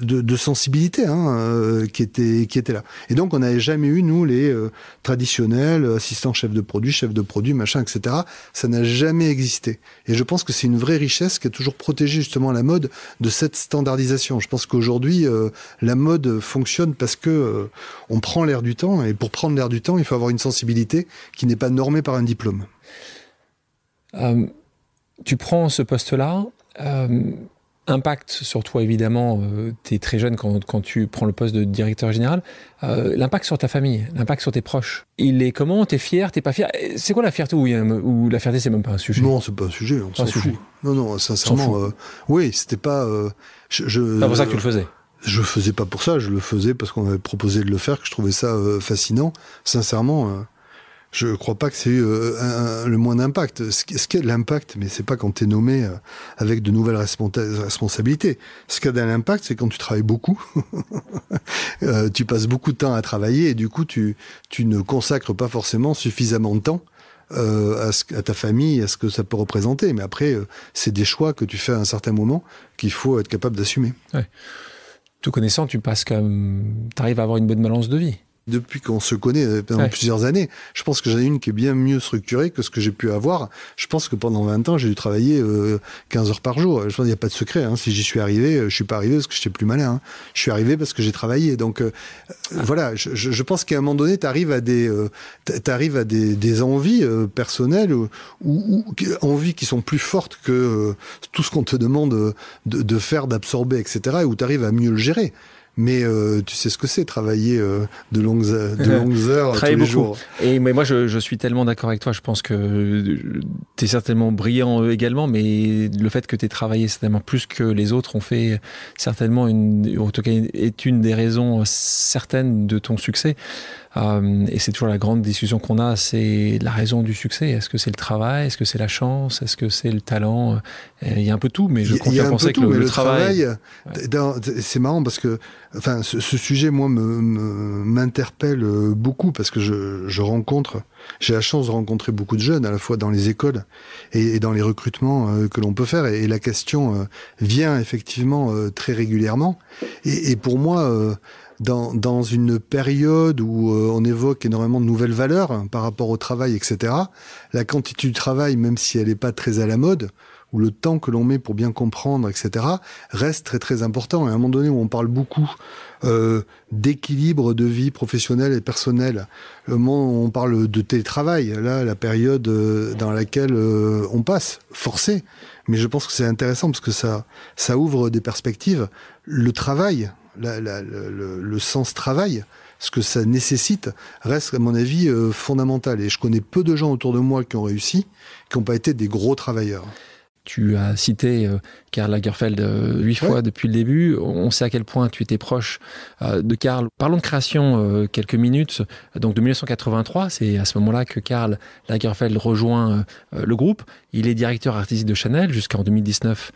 de, de, sensibilité hein, euh, qui, était, qui était là. Et donc on n'avait jamais eu, nous, les euh, traditionnels, assistants chef de produit, chef de produit, machin, etc. Ça n'a jamais existé. Et je pense que c'est une vraie richesse qui a toujours protégé justement la mode de cette standardisation. Je pense qu'aujourd'hui, la mode fonctionne parce que on prend l'air du temps et pour prendre l'air du temps, il faut avoir une sensibilité qui n'est pas normée par un diplôme. Euh, tu prends ce poste-là. Euh, impact sur toi, évidemment, euh, tu es très jeune quand, tu prends le poste de directeur général. l'impact sur ta famille, l'impact sur tes proches. Il est comment T'es fier T'es pas fier C'est quoi la fierté ou, la fierté, c'est même pas un sujet Non, c'est pas un sujet, on s'en fout. Sujet. Non, non, sincèrement. oui, c'était pas. je, C'est pour ça que tu le faisais je faisais pas pour ça, je le faisais parce qu'on m'avait proposé de le faire, que je trouvais ça euh, fascinant. Sincèrement, je euh, je crois pas que c'est eu euh, le moins d'impact. Ce, qui est l'impact, mais c'est pas quand tu es nommé avec de nouvelles responsabilités. Ce qui a de l'impact, c'est quand tu travailles beaucoup, tu passes beaucoup de temps à travailler et du coup tu, tu ne consacres pas forcément suffisamment de temps à, à, ta famille, à ce que ça peut représenter. Mais après, c'est des choix que tu fais à un certain moment qu'il faut être capable d'assumer. Ouais tout connaissant, tu passes comme, t'arrives à avoir une bonne balance de vie depuis qu'on se connaît euh, pendant plusieurs années. Je pense que j'en ai une qui est bien mieux structurée que ce que j'ai pu avoir. Je pense que pendant 20 ans, j'ai dû travailler 15 euh, heures par jour. Je pense qu'il n'y a pas de secret. Hein. Si j'y suis arrivé, euh, je ne suis pas arrivé parce que j'étais plus malin. Hein. Je suis arrivé parce que j'ai travaillé. Donc ah. voilà, je, pense qu'à un moment donné, tu arrives à des, envies personnelles ou, envies qui sont plus fortes que tout ce qu'on te demande de faire, d'absorber, etc. Et où tu arrives à mieux le gérer mais euh, tu sais ce que c'est travailler euh, de longues de longues heures tous les jours. Et mais moi je, je suis tellement d'accord avec toi, je pense que euh, tu es certainement brillant euh, également mais le fait que tu aies travaillé certainement plus que les autres ont fait certainement une en tout cas est une des raisons certaines de ton succès. Euh, et c'est toujours la grande discussion qu'on a, c'est la raison du succès. Est-ce que c'est le travail Est-ce que c'est la chance Est-ce que c'est le talent euh, Il y a un peu tout, mais je compte à penser que le, le, travail... C'est marrant parce que enfin, ce, sujet, moi, m'interpelle euh, beaucoup parce que je, rencontre, j'ai la chance de rencontrer beaucoup de jeunes, à la fois dans les écoles et, dans les recrutements que l'on peut faire. Et, la question vient effectivement très régulièrement. Et, et pour moi dans, dans une période où euh, on évoque énormément de nouvelles valeurs hein, par rapport au travail, etc., la quantité du travail, même si elle n'est pas très à la mode, ou le temps que l'on met pour bien comprendre, etc., reste très très important. Et à un moment donné où on parle beaucoup euh, d'équilibre de vie professionnelle et personnelle, le moment où on parle de télétravail, là, la période euh, dans laquelle euh, on passe, forcé. Mais je pense que c'est intéressant parce que ça, ça ouvre des perspectives. Le travail, le, le, sens travail, ce que ça nécessite, reste à mon avis euh, fondamental. Et je connais peu de gens autour de moi qui ont réussi, qui n'ont pas été des gros travailleurs tu as cité euh, Karl Lagerfeld euh, huit fois depuis le début. On sait à quel point tu étais proche euh, de Karl. Parlons de création quelques minutes. Donc de 1983, c'est à ce moment-là que Karl Lagerfeld rejoint le groupe. Il est directeur artistique de Chanel jusqu'en 2019.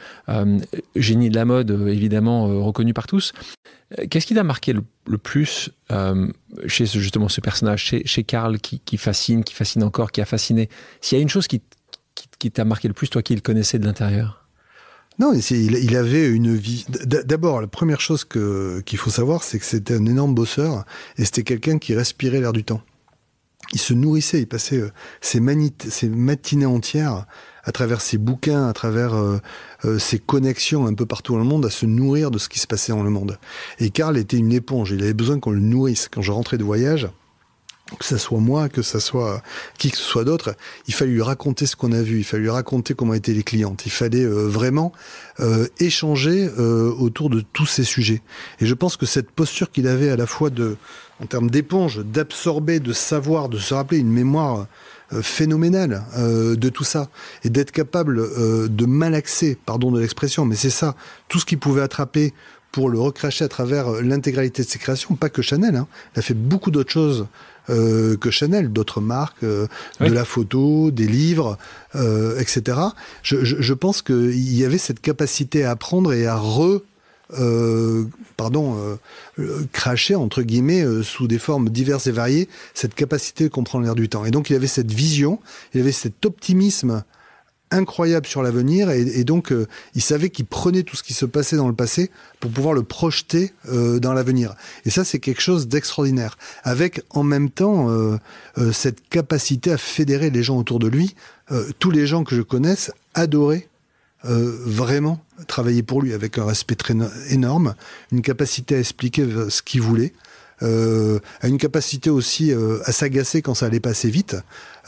Génie de la mode, évidemment, reconnu par tous. Qu'est-ce qui t'a marqué le, plus chez ce, justement ce personnage, chez, Karl, qui, qui, fascine, qui fascine encore, qui a fasciné S'il y a une chose qui, qui t'a marqué le plus, toi qui le connaissais de l'intérieur non, il, avait une vie. D'abord, la première chose qu'il faut savoir, c'est que c'était un énorme bosseur et c'était quelqu'un qui respirait l'air du temps. Il se nourrissait, il passait euh, ses, ses matinées entières à travers ses bouquins, à travers euh, euh, ses connexions un peu partout dans le monde, à se nourrir de ce qui se passait dans le monde. Et Karl était une éponge, il avait besoin qu'on le nourrisse. Quand je rentrais de voyage, que ça soit moi, que ça soit qui que ce soit d'autre, il fallait lui raconter ce qu'on a vu, il fallait lui raconter comment étaient les clientes, il fallait euh, vraiment euh, échanger euh, autour de tous ces sujets. Et je pense que cette posture qu'il avait à la fois de, en termes d'éponge, d'absorber, de savoir, de se rappeler une mémoire phénoménale de tout ça, et d'être capable de malaxer, pardon de l'expression, mais c'est ça, tout ce qu'il pouvait attraper pour le recracher à travers l'intégralité de ses créations, pas que Chanel, hein. il a fait beaucoup d'autres choses euh, que Chanel, d'autres marques, euh, de la photo, des livres, euh, etc. Je, je, je pense qu'il y avait cette capacité à apprendre et à re... pardon, cracher entre guillemets sous des formes diverses et variées cette capacité de comprendre l'air du temps. Et donc il y avait cette vision, il y avait cet optimisme incroyable sur l'avenir et, donc euh, il savait qu'il prenait tout ce qui se passait dans le passé pour pouvoir le projeter euh, dans l'avenir. Et ça c'est quelque chose d'extraordinaire. Avec en même temps euh, cette capacité à fédérer les gens autour de lui. tous les gens que je connaisse adoraient vraiment travailler pour lui avec un respect très énorme, une capacité à expliquer ce qu'il voulait euh, a une capacité aussi euh, à s'agacer quand ça allait passer vite.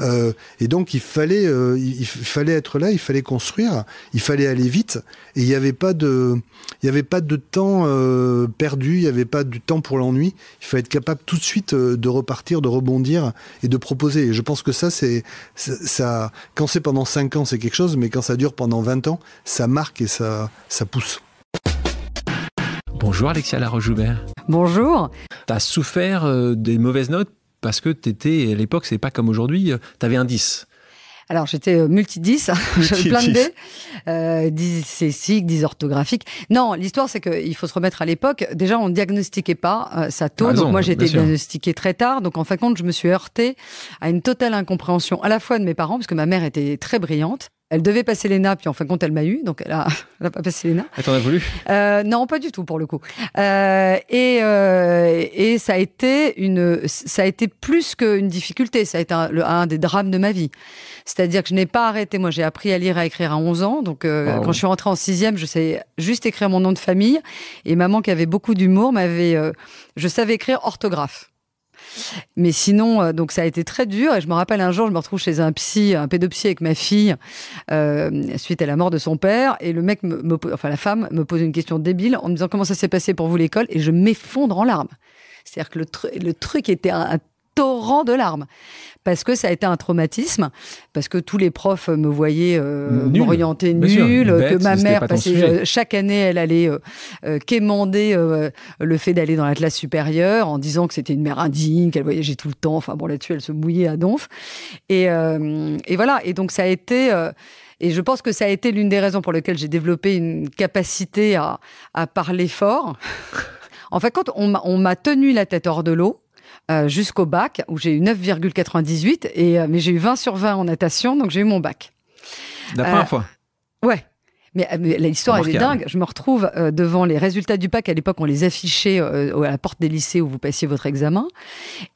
Euh, et donc il fallait, euh, il, fallait être là, il fallait construire, il fallait aller vite. Et il n'y avait pas de, il y avait pas de temps perdu, il n'y avait pas du temps pour l'ennui. Il fallait être capable tout de suite de repartir, de rebondir et de proposer. Et je pense que ça, c'est ça. Quand c'est pendant 5 ans, c'est quelque chose, mais quand ça dure pendant 20 ans, ça marque et ça, ça pousse. Bonjour Alexia Laroche-Joubert. Bonjour. as souffert euh, des mauvaises notes parce que tu étais, à l'époque, c'est pas comme aujourd'hui, euh, tu avais un 10. Alors j'étais euh, multi-10, hein, j'avais plein de dés, euh, 10 céciques, 10 orthographiques. Non, l'histoire c'est qu'il faut se remettre à l'époque. Déjà on ne diagnostiquait pas ça tôt, ah moi j'ai été diagnostiquée très tard, donc en fin de compte je me suis heurtée à une totale incompréhension à la fois de mes parents, parce que ma mère était très brillante, elle devait passer l'ENA, puis en fin de compte, elle m'a eu, donc elle a, pas passé l'ENA. Elle t'en a voulu euh, Non, pas du tout, pour le coup. Euh, et, euh, et ça, a été une, ça a été plus qu'une difficulté, ça a été un, des drames de ma vie. C'est-à-dire que je n'ai pas arrêté, moi j'ai appris à lire et à écrire à 11 ans, donc quand je suis rentrée en sixième, je sais juste écrire mon nom de famille, et maman qui avait beaucoup d'humour, m'avait, je savais écrire orthographe. Mais sinon, euh, donc ça a été très dur. Et je me rappelle un jour, je me retrouve chez un psy, un pédopsie avec ma fille, euh, suite à la mort de son père. Et le mec, me, enfin la femme, me pose une question débile en me disant comment ça s'est passé pour vous l'école. Et je m'effondre en larmes. C'est-à-dire que le, truc était un torrent de larmes parce que ça a été un traumatisme, parce que tous les profs me voyaient euh, m'orienter nul, que ma mère, passait, euh, chaque année, elle allait euh, euh quémander euh, le fait d'aller dans la classe supérieure en disant que c'était une mère indigne, qu'elle voyageait tout le temps. Enfin bon, là-dessus, elle se mouillait à donf. Et, et voilà. Et donc, ça a été. Et je pense que ça a été l'une des raisons pour lesquelles j'ai développé une capacité à, à parler fort. En fait, quand on m'a tenu la tête hors de l'eau, euh, jusqu'au bac où j'ai eu 9,98 et euh, mais j'ai eu 20 sur 20 en natation donc j'ai eu mon bac. La première euh, fois. Ouais. Mais, euh, la histoire, elle est dingue. Je me retrouve euh, devant les résultats du PAC. À l'époque, on les affichait euh, à la porte des lycées où vous passiez votre examen.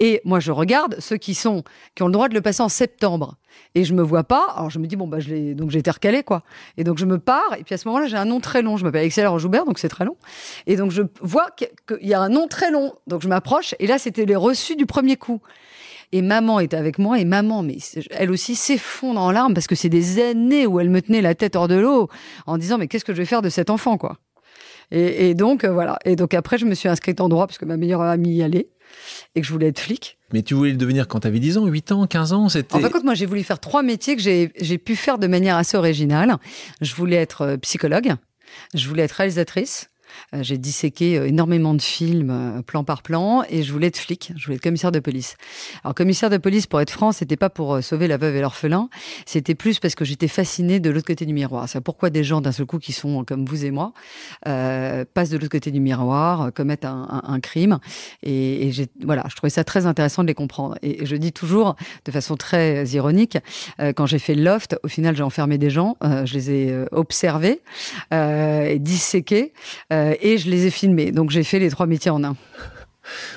Et moi, je regarde ceux qui sont, qui ont le droit de le passer en septembre. Et je me vois pas. Alors, je me dis, bon, bah, donc j'ai été recalé, quoi. Et donc, je me pars. Et puis, à ce moment-là, j'ai un nom très long. Je m'appelle Excel Joubert, donc c'est très long. Et donc, je vois qu'il y a un nom très long. Donc, je m'approche. Et là, c'était les reçus du premier coup. Et maman était avec moi. Et maman, mais elle aussi s'effondre en larmes parce que c'est des années où elle me tenait la tête hors de l'eau en disant mais qu'est-ce que je vais faire de cet enfant quoi. Et, donc euh, voilà. Et donc après, je me suis inscrite en droit parce que ma meilleure amie y allait et que je voulais être flic. Mais tu voulais le devenir quand tu avais 10 ans, 8 ans, 15 ans c'était... En fait, moi, j'ai voulu faire trois métiers que j'ai pu faire de manière assez originale. Je voulais être euh, psychologue, je voulais être réalisatrice euh, j'ai disséqué euh, énormément de films, euh, plan par plan, et je voulais être flic, je voulais être commissaire de police. Alors, commissaire de police, pour être franc, c'était pas pour sauver la veuve et l'orphelin, c'était plus parce que j'étais fascinée de l'autre côté du miroir. C'est pourquoi des gens, d'un seul coup, qui sont comme vous et moi, passent de l'autre côté du miroir, commettent un, crime, et, et voilà, je trouvais ça très intéressant de les comprendre. Et je dis toujours, de façon très ironique, quand j'ai fait Loft, au final, j'ai enfermé des gens, je les ai observés, disséqués, et je les ai filmés. Donc j'ai fait les trois métiers en un.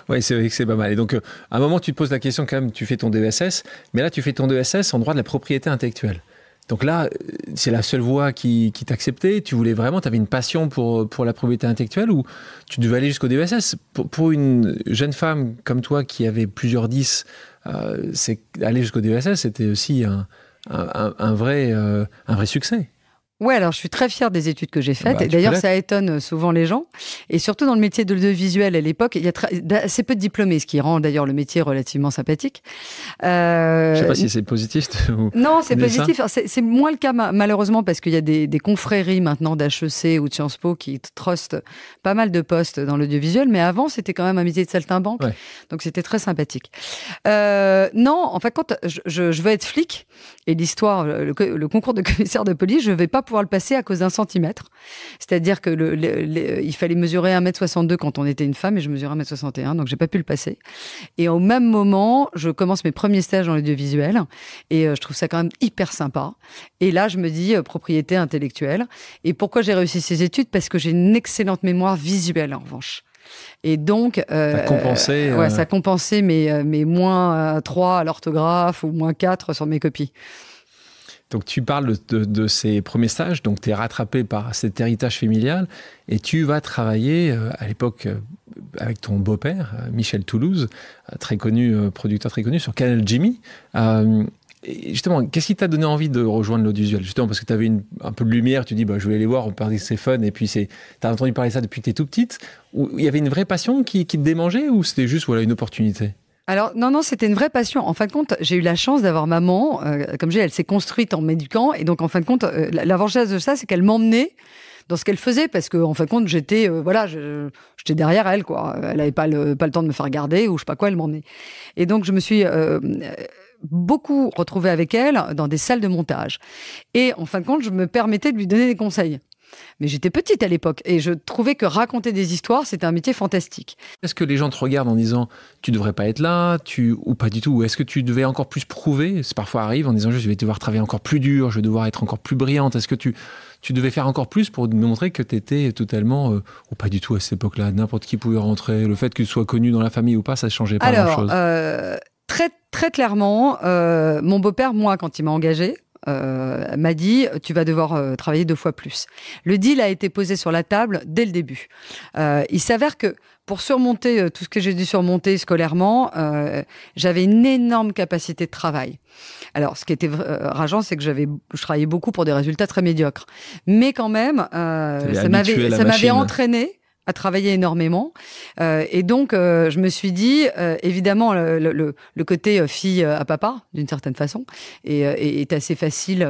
Oui, c'est vrai que c'est pas mal. Et donc, euh, à un moment, tu te poses la question quand même, tu fais ton DSS, mais là, tu fais ton DSS en droit de la propriété intellectuelle. Donc là, euh, c'est la seule voie qui, t'acceptait. Tu voulais vraiment, tu avais une passion pour, pour la propriété intellectuelle ou tu devais aller jusqu'au DSS pour, une jeune femme comme toi qui avait plusieurs 10, euh, aller jusqu'au DSS, c'était aussi un, un, vrai, euh, un vrai succès. Oui, alors je suis très fière des études que j'ai faites. Bah, et d'ailleurs, ça étonne euh, souvent les gens. Et surtout dans le métier de l'audiovisuel à l'époque, il y a assez peu de diplômés, ce qui rend d'ailleurs le métier relativement sympathique. Euh... Je sais pas si c'est positif. Ou... Non, c'est positif. C'est moins le cas malheureusement parce qu'il y a des, confréries maintenant d'HEC ou de Sciences Po qui trustent pas mal de postes dans l'audiovisuel. Mais avant, c'était quand même un métier de saltimbanque. banque. Donc c'était très sympathique. Euh, non, en fait, quand je, veux être flic et l'histoire, le, le, concours de commissaire de police, je vais pas pouvoir le passer à cause d'un centimètre. C'est-à-dire que le, il fallait mesurer 1m62 quand on était une femme et je mesurais 1m61, donc j'ai pas pu le passer. Et au même moment, je commence mes premiers stages dans l'audiovisuel et euh, je trouve ça quand même hyper sympa. Et là, je me dis euh, propriété intellectuelle. Et pourquoi j'ai réussi ces études Parce que j'ai une excellente mémoire visuelle en revanche. Et donc, euh, ça compensait, compensé mes, mes moins 3 à l'orthographe ou moins 4 sur mes copies. Donc tu parles de, ces premiers stages, donc tu es rattrapé par cet héritage familial et tu vas travailler euh, à l'époque euh, avec ton beau-père, euh, Michel Toulouse, très connu, producteur très connu sur Canal Jimmy. justement, qu'est-ce qui t'a donné envie de rejoindre l'audiovisuel Justement, parce que tu avais un peu de lumière, tu dis, bah, je vais aller voir, on parlait c'est fun, et puis tu as entendu parler ça depuis que tu es tout petite. il y avait une vraie passion qui, qui te démangeait ou c'était juste voilà, une opportunité alors non, non, c'était une vraie passion. En fin de compte, j'ai eu la chance d'avoir maman, euh, comme j'ai, elle s'est construite en m'éduquant, et donc en fin de compte, euh, l'avantage de ça, c'est qu'elle m'emmenait dans ce qu'elle faisait, parce que en fin de compte, j'étais, euh, voilà, j'étais derrière elle, quoi. Elle n'avait pas le, pas le temps de me faire regarder ou je sais pas quoi, elle m'emmenait. Et donc je me suis euh, beaucoup retrouvée avec elle dans des salles de montage. Et en fin de compte, je me permettais de lui donner des conseils. Mais j'étais petite à l'époque et je trouvais que raconter des histoires, c'était un métier fantastique. Est-ce que les gens te regardent en disant tu devrais pas être là, ou pas du tout Ou Est-ce que tu devais encore plus prouver C'est parfois arrive en disant je vais devoir travailler encore plus dur, je vais devoir être encore plus brillante. Est-ce que tu devais faire encore plus pour montrer que tu étais totalement, euh, ou pas du tout à cette époque-là, n'importe qui pouvait rentrer. Le fait que tu sois connu dans la famille ou pas, ça ne changeait pas grand-chose. Euh, très, très clairement, euh, mon beau-père, moi, quand il m'a engagée, euh, m'a dit tu vas devoir euh, travailler deux fois plus. Le deal a été posé sur la table dès le début. Euh, il s'avère que pour surmonter euh, tout ce que j'ai dû surmonter scolairement, j'avais une énorme capacité de travail. Alors, ce qui était rageant, c'est que j'avais, je travaillais beaucoup pour des résultats très médiocres. Mais quand même, ça m'avait entraîné à travailler énormément. Euh, et donc, euh, je me suis dit, euh, évidemment, le, côté fille à papa, d'une certaine façon, est, est, assez facile,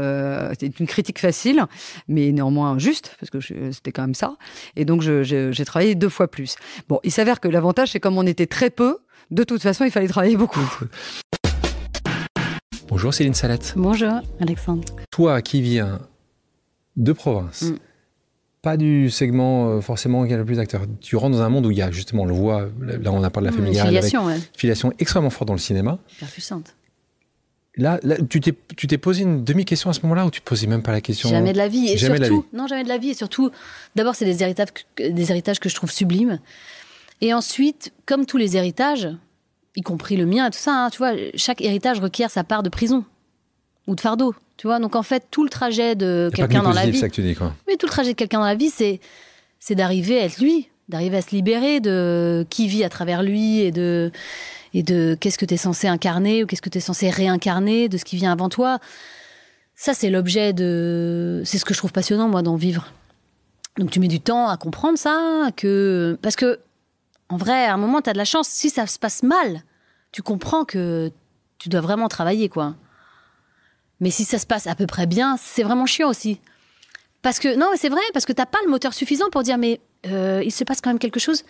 c'est une critique facile, mais néanmoins juste, parce que c'était quand même ça. Et donc, j'ai travaillé deux fois plus. Bon, il s'avère que l'avantage, c'est comme on était très peu, de toute façon, il fallait travailler beaucoup. Bonjour Céline Salette. Bonjour Alexandre. Toi qui viens de province, mm pas du segment euh, forcément qui a le plus d'acteurs. Tu rentres dans un monde où il y a justement, le voit, là on a parlé de la mmh, filiation, extrêmement forte dans le cinéma. Perfusante. Là, là, tu t'es posé une demi-question à ce moment-là ou tu te posais même pas la question Jamais de la vie. Et surtout, non, jamais de la vie. Et surtout, d'abord, c'est des héritages, des héritages que je trouve sublimes. Et ensuite, comme tous les héritages, y compris le mien et tout ça, hein, tu vois, chaque héritage requiert sa part de prison ou de fardeau. Tu donc en fait, tout le trajet de quelqu'un dans la vie. Mais tout le trajet de quelqu'un dans la vie, c'est c'est d'arriver à être lui, d'arriver à se libérer de qui vit à travers lui et de et de qu'est-ce que tu es censé incarner ou qu'est-ce que tu es censé réincarner de ce qui vient avant toi. Ça, c'est l'objet de. C'est ce que je trouve passionnant, moi, d'en vivre. Donc, tu mets du temps à comprendre ça, que. Parce que, en vrai, à un moment, tu as de la chance. Si ça se passe mal, tu comprends que tu dois vraiment travailler, quoi. Mais si ça se passe à peu près bien, c'est vraiment chiant aussi. Parce que, non, c'est vrai, parce que t'as pas le moteur suffisant pour dire, mais euh, il se passe quand même quelque chose.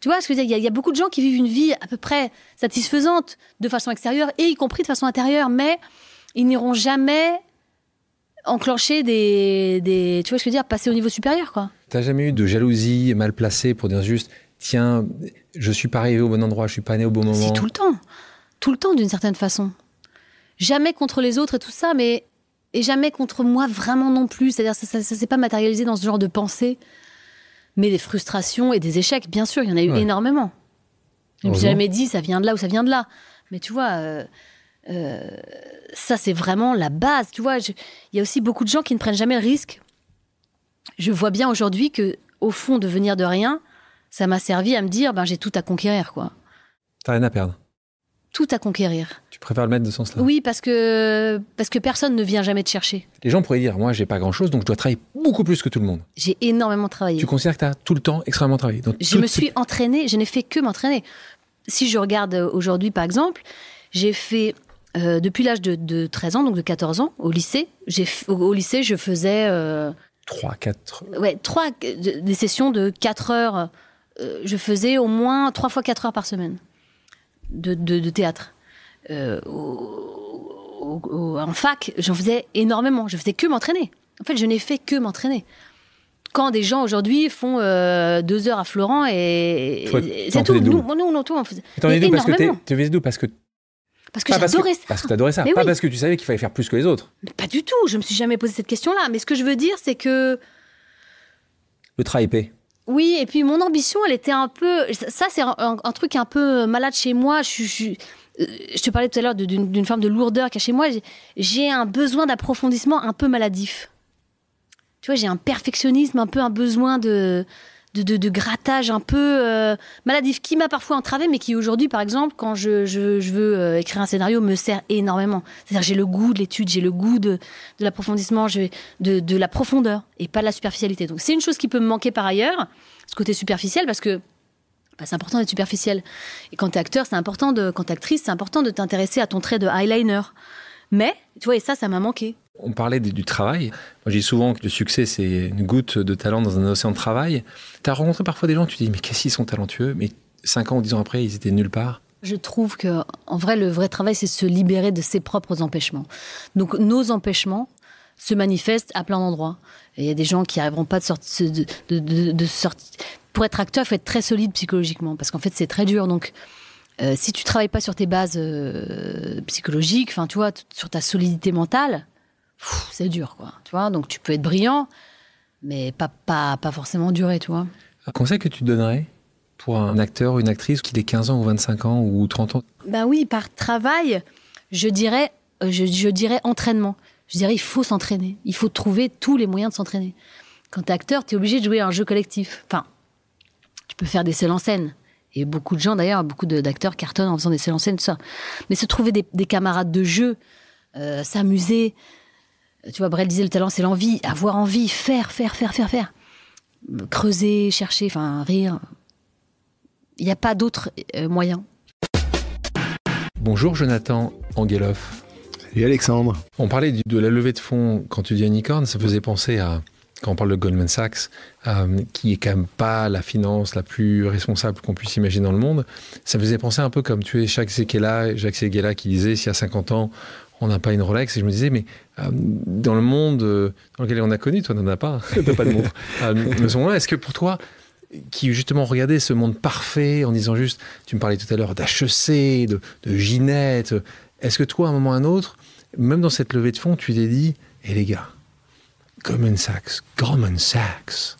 Tu vois, ce que je veux dire, il y, a beaucoup de gens qui vivent une vie à peu près satisfaisante de façon extérieure et y compris de façon intérieure, mais ils n'iront jamais enclencher des, des, Tu vois ce que je veux dire Passer au niveau supérieur, quoi. T'as jamais eu de jalousie mal placée pour dire juste tiens, je suis pas arrivé au bon endroit, je suis pas né au bon moment C'est tout le temps. Tout le temps, d'une certaine façon jamais contre les autres et tout ça, mais et jamais contre moi vraiment non plus. C'est-à-dire ça, ça, s'est pas matérialisé dans ce genre de pensée, mais des frustrations et des échecs, bien sûr, il y en a eu énormément. Je me suis jamais dit ça vient de là ou ça vient de là, mais tu vois. Euh, euh, ça, c'est vraiment la base. Tu vois, il y a aussi beaucoup de gens qui ne prennent jamais le risque. Je vois bien aujourd'hui que, au fond, de venir de rien, ça m'a servi à me dire, ben, j'ai tout à conquérir, quoi. T'as rien à perdre tout à conquérir. Tu préfères le mettre de ce sens là Oui, parce que, parce que personne ne vient jamais te chercher. Les gens pourraient dire, moi, j'ai pas grand-chose, donc je dois travailler beaucoup plus que tout le monde. J'ai énormément travaillé. Tu considères que tu as tout le temps extrêmement travaillé Je me suis entraînée, je n'ai fait que m'entraîner. Si je regarde euh, aujourd'hui, par exemple, j'ai fait euh, depuis l'âge de, 13 ans, donc de 14 ans, au lycée, au, lycée, je faisais. Euh, trois, 3, 4. Ouais, 3, des sessions de 4 heures. je faisais au moins 3 fois 4 heures par semaine de, théâtre. Euh, en fac, j'en faisais énormément. Je faisais que m'entraîner. En fait, je n'ai fait que m'entraîner. Quand des gens aujourd'hui font euh, deux heures à Florent et, c'est tout. Nous, on on faisait parce que tu faisais d'où Parce que ah, parce que j'adorais ça. Parce que t'adorais ça. pas parce que tu savais qu'il fallait faire plus que les autres. pas du tout. Je me suis jamais posé cette question-là. Mais ce que je veux dire, c'est que le travail oui, et puis mon ambition, elle était un peu. Ça, c'est un, truc un peu malade chez moi. Je, je, je te parlais tout à l'heure d'une forme de lourdeur qu'il y a chez moi. J'ai un besoin d'approfondissement un peu maladif. Tu vois, j'ai un perfectionnisme, un peu un besoin de de, grattage un peu euh, maladif qui m'a parfois entravé, mais qui aujourd'hui, par exemple, quand je, veux euh, écrire un scénario, me sert énormément. C'est-à-dire, j'ai le goût de l'étude, j'ai le goût de, l'approfondissement, de, de la profondeur et pas de la superficialité. Donc, c'est une chose qui peut me manquer par ailleurs, ce côté superficiel, parce que bah, c'est important d'être superficiel. Et quand es acteur, c'est important de, quand t'es actrice, c'est important de t'intéresser à ton trait de eyeliner. Mais, tu vois, et ça, ça m'a manqué. On parlait du travail. Moi, j'ai souvent que le succès, c'est une goutte de talent dans un océan de travail. Tu as rencontré parfois des gens, tu te dis, mais qu'est-ce qu'ils sont talentueux Mais 5 ans ou 10 ans après, ils étaient nulle part. Je trouve que, en vrai, le vrai travail, c'est se libérer de ses propres empêchements. Donc, nos empêchements se manifestent à plein d'endroits. Il y a des gens qui n'arriveront pas de sortir. Pour être acteur, il faut être très solide psychologiquement, parce qu'en fait, c'est très dur. Donc, euh, si tu travailles pas sur tes bases euh, psychologiques, enfin, tu vois, sur ta solidité mentale, c'est dur, quoi. Tu vois, donc tu peux être brillant, mais pas, pas, forcément durer, tu vois. Un conseil que tu donnerais pour un acteur ou une actrice qui ait 15 ans ou 25 ans ou 30 ans Ben oui, par travail, je dirais, euh, je, dirais entraînement. Je dirais, il faut s'entraîner. Il faut trouver tous les moyens de s'entraîner. Quand t'es acteur, t'es obligé de jouer un jeu collectif. Enfin, tu peux faire des scènes en scène. Et beaucoup de gens, d'ailleurs, beaucoup d'acteurs cartonnent en faisant des seuls en scène, tout ça. Mais se trouver des, camarades de jeu, euh, s'amuser, tu vois, Brel disait le talent, c'est l'envie, avoir envie, faire, faire, faire, faire, faire. Creuser, chercher, enfin, rire. Il n'y a pas d'autre euh, moyen. Bonjour Jonathan Angeloff. Salut Alexandre. On parlait de la levée de fonds quand tu dis Unicorn, ça faisait penser à, quand on parle de Goldman Sachs, euh, qui est quand même pas la finance la plus responsable qu'on puisse imaginer dans le monde, ça faisait penser un peu comme tu es Jacques Sekela, Jacques qui disait, s'il y a 50 ans, on n'a pas une Rolex. Et je me disais, mais euh, dans le monde euh, dans lequel on a connu, toi, n'en as pas. pas de montre. Euh, est-ce que pour toi, qui justement regardait ce monde parfait en disant juste, tu me parlais tout à l'heure d'HEC, de, Ginette, est-ce que toi, à un moment ou à un autre, même dans cette levée de fonds, tu t'es dit, et eh, les gars, Goldman Sachs, Goldman Sachs.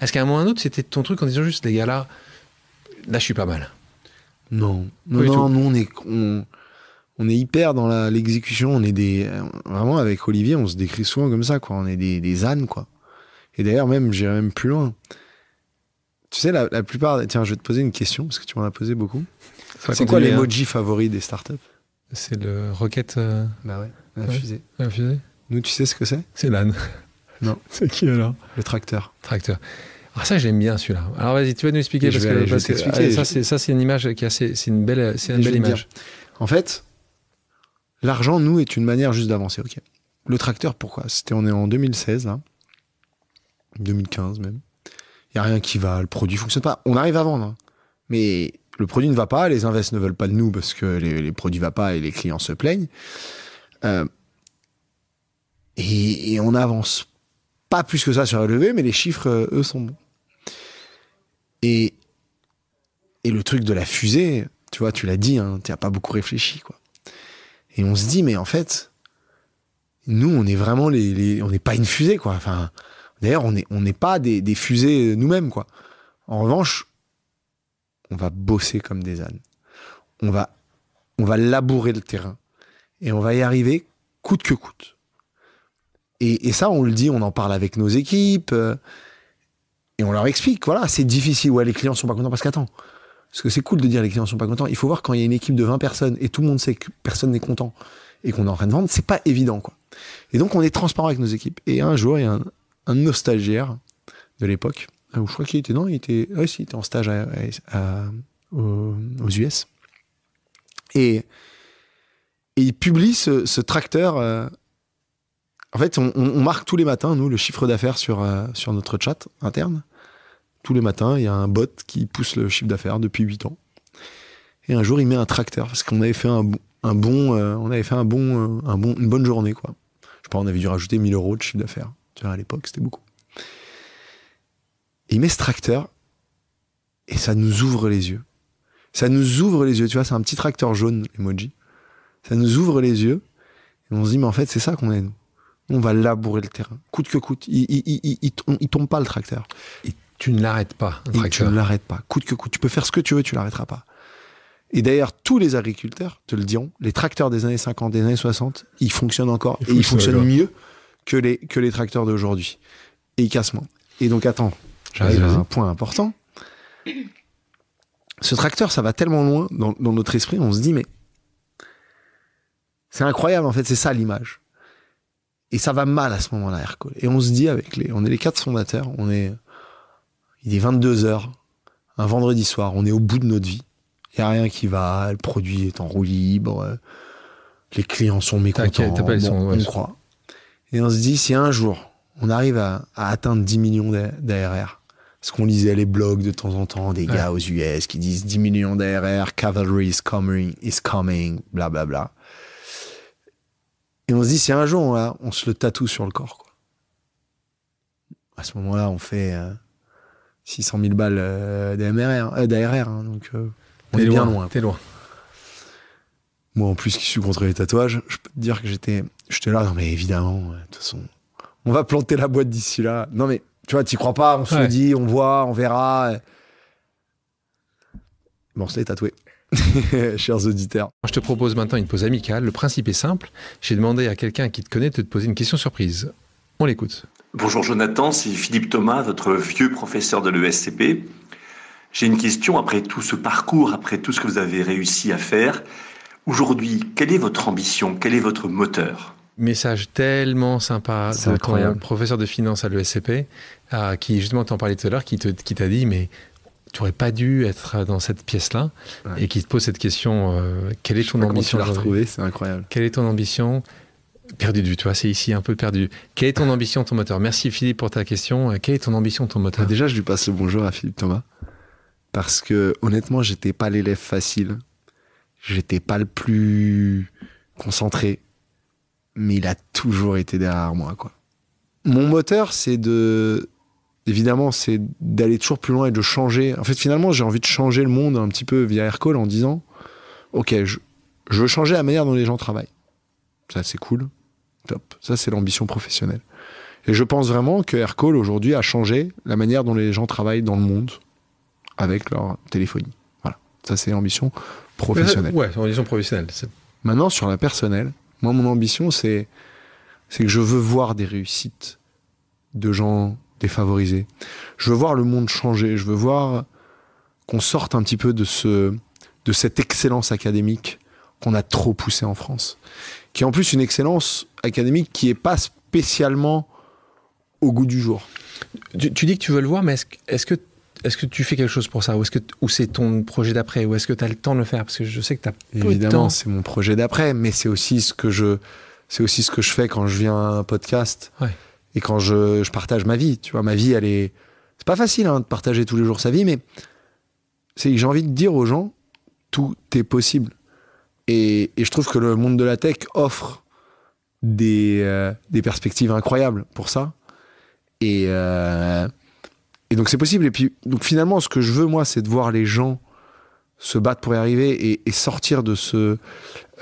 Est-ce qu'à un moment ou à un autre, c'était ton truc en disant juste, les gars, là, là, je suis pas mal Non, non, non, nous, on est. On on est hyper dans l'exécution. On est des vraiment avec Olivier, on se décrit souvent comme ça, quoi. On est des, ânes, quoi. Et d'ailleurs, même j'irai même plus loin. Tu sais, la, plupart. Tiens, je vais te poser une question parce que tu m'en as posé beaucoup. C'est quoi hein. l'emoji favori des startups C'est le rocket. Euh, bah ouais, la fusée. La fusée. Nous, tu sais ce que c'est C'est l'âne. Non. c'est qui alors Le tracteur. Tracteur. Ah ça j'aime bien celui-là. Alors vas-y, tu vas nous expliquer parce que, ça c'est une image qui est assez, c'est une belle c'est une belle image. En fait, L'argent, nous, est une manière juste d'avancer. Ok. Le tracteur, pourquoi C'était, on est en 2016, 2015 même. Il n'y a rien qui va, le produit ne fonctionne pas. On arrive à vendre, hein. mais le produit ne va pas, les investisseurs ne veulent pas de nous parce que les, produits ne vont pas et les clients se plaignent. Euh, et, on avance pas plus que ça sur levée, mais les chiffres, euh, eux, sont bons. Et, et le truc de la fusée, tu vois, tu l'as dit, hein, tu n'as pas beaucoup réfléchi. quoi. Et on se dit, mais en fait, nous, on est vraiment les, on n'est pas une fusée, quoi. Enfin, d'ailleurs, on n'est on pas des, fusées euh, nous-mêmes, quoi. En revanche, on va bosser comme des ânes. On va, on va labourer le terrain et on va y arriver coûte que coûte. Et, ça, on le dit, on en parle avec nos équipes euh, et on leur explique. Voilà, c'est difficile. les clients sont pas contents parce qu'attends, parce que c'est cool de dire les clients ne sont pas contents. Il faut voir quand il y a une équipe de 20 personnes et tout le monde sait que personne n'est content et qu'on est en train de vendre, c'est pas évident, quoi. Et donc, on est transparent avec nos équipes. Et un jour, il y a un, un nostalgiaire de l'époque, euh, je crois qu'il était, non, il était, en stage aux, US. Et, il publie ce, tracteur. Euh, en fait, on, marque tous les matins, nous, le chiffre d'affaires sur, euh, sur notre chat interne tous les matins, il y a un bot qui pousse le chiffre d'affaires depuis 8 ans. Et un jour, il met un tracteur parce qu'on avait fait un, bon, euh, on avait fait un bon, euh, un bon, une bonne journée, quoi. Je pense qu'on avait dû rajouter 1000 euros de chiffre d'affaires. Tu vois, à l'époque, c'était beaucoup. il met ce tracteur et ça nous ouvre les yeux. Ça nous ouvre les yeux, tu vois, c'est un petit tracteur jaune, emoji. Ça nous ouvre les yeux et on se dit, mais en fait, c'est ça qu'on est, On va labourer le terrain, coûte que coûte. Il, il, il, il, tombe pas le tracteur. Tu ne l'arrêtes pas, tu ne l'arrêtes pas, coûte que coûte. Tu peux faire ce que tu veux, tu l'arrêteras pas. Et d'ailleurs, tous les agriculteurs te le diront, les tracteurs des années 50, des années 60, ils fonctionnent encore et ils fonctionnent mieux que les, que les tracteurs d'aujourd'hui. Et ils cassent moins. Et donc, attends, j'arrive à un point important. Ce tracteur, ça va tellement loin dans, notre esprit, on se dit, mais c'est incroyable, en fait, c'est ça l'image. Et ça va mal à ce moment-là, Hercule. Et on se dit avec les, on est les quatre fondateurs, on est il est 22h, un vendredi soir, on est au bout de notre vie. Il n'y a rien qui va, le produit est en roue libre, les clients sont mécontents, on croit. Et on se dit, si un jour, on arrive à, atteindre 10 millions d'ARR, ce qu'on lisait les blogs de temps en temps des gars aux US qui disent 10 millions d'ARR, cavalry is coming, is coming, bla bla bla. Et on se dit, si un jour, on, se le tatoue sur le corps. À ce moment-là, on fait... Euh, 600 000 balles euh, d'ARR. Euh, hein, donc, euh, on est bien loin. T'es loin. Moi, en plus, qui suis contre les tatouages, je peux te dire que j'étais, là. Non, mais évidemment, de toute façon, on va planter la boîte d'ici là. Non, mais tu vois, t'y crois pas, on se dit, on voit, on verra. Bon, c'est tatoué. Chers auditeurs. Je te propose maintenant une pause amicale. Le principe est simple. J'ai demandé à quelqu'un qui te connaît de te poser une question surprise. On l'écoute. Bonjour Jonathan, c'est Philippe Thomas, votre vieux professeur de l'ESCP. J'ai une question après tout ce parcours, après tout ce que vous avez réussi à faire. Aujourd'hui, quelle est votre ambition Quel est votre moteur Message tellement sympa de professeur de finance à l'ESCP, euh, qui justement t'en parlait tout à l'heure, qui t'a dit, mais tu n'aurais pas dû être dans cette pièce-là et qui te pose cette question euh, quelle est Je ton ambition tu retrouver, c'est incroyable. Quelle est ton ambition perdu du tu c'est ici un peu perdu. Quelle est ton ambition, ton moteur Merci Philippe pour ta question. Euh, quelle est ton ambition, ton moteur ah, Déjà, je lui passe le bonjour à Philippe Thomas parce que honnêtement, j'étais pas l'élève facile. J'étais pas le plus concentré, mais il a toujours été derrière moi quoi. Mon moteur, c'est de évidemment, c'est d'aller toujours plus loin et de changer. En fait, finalement, j'ai envie de changer le monde un petit peu via Aircall en disant OK, je veux changer la manière dont les gens travaillent ça, c'est cool. Top. Ça, c'est l'ambition professionnelle. Et je pense vraiment que Aircall aujourd'hui a changé la manière dont les gens travaillent dans le monde avec leur téléphonie. Voilà. Ça, c'est l'ambition professionnelle. Ouais, l'ambition professionnelle. Maintenant, sur la personnelle, moi, mon ambition, c'est, c'est que je veux voir des réussites de gens défavorisés. Je veux voir le monde changer. Je veux voir qu'on sorte un petit peu de ce, de cette excellence académique qu'on a trop poussé en France, qui est en plus une excellence académique qui n'est pas spécialement au goût du jour. Tu, dis que tu veux le voir, mais est-ce est que est-ce que tu fais quelque chose pour ça Ou est-ce que c'est ton projet d'après Ou est-ce que tu as le temps de le faire Parce que je sais que tu as Évidemment, c'est mon projet d'après, mais c'est aussi ce que je c'est aussi ce que je fais quand je viens à un podcast et quand je, partage ma vie. Tu vois, ma vie, elle est c'est pas facile hein, de partager tous les jours sa vie, mais c'est j'ai envie de dire aux gens tout est possible. Et, je trouve que le monde de la tech offre des, euh, perspectives incroyables pour ça. Euh, et, donc c'est possible. Et puis donc finalement, ce que je veux moi, c'est de voir les gens se battre pour y arriver et, sortir de ce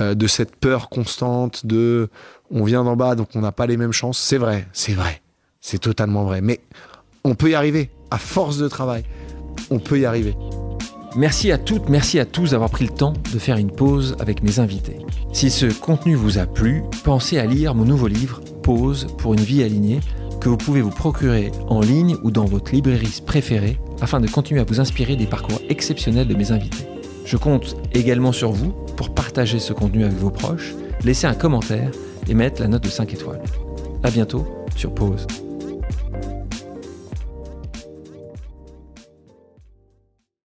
euh, de cette peur constante de on vient d'en bas donc on n'a pas les mêmes chances. C'est vrai, c'est vrai, c'est totalement vrai. Mais on peut y arriver à force de travail. On peut y arriver. Merci à toutes, merci à tous d'avoir pris le temps de faire une pause avec mes invités. Si ce contenu vous a plu, pensez à lire mon nouveau livre Pause pour une vie alignée que vous pouvez vous procurer en ligne ou dans votre librairie préférée afin de continuer à vous inspirer des parcours exceptionnels de mes invités. Je compte également sur vous pour partager ce contenu avec vos proches, laisser un commentaire et mettre la note de 5 étoiles. A bientôt sur Pause.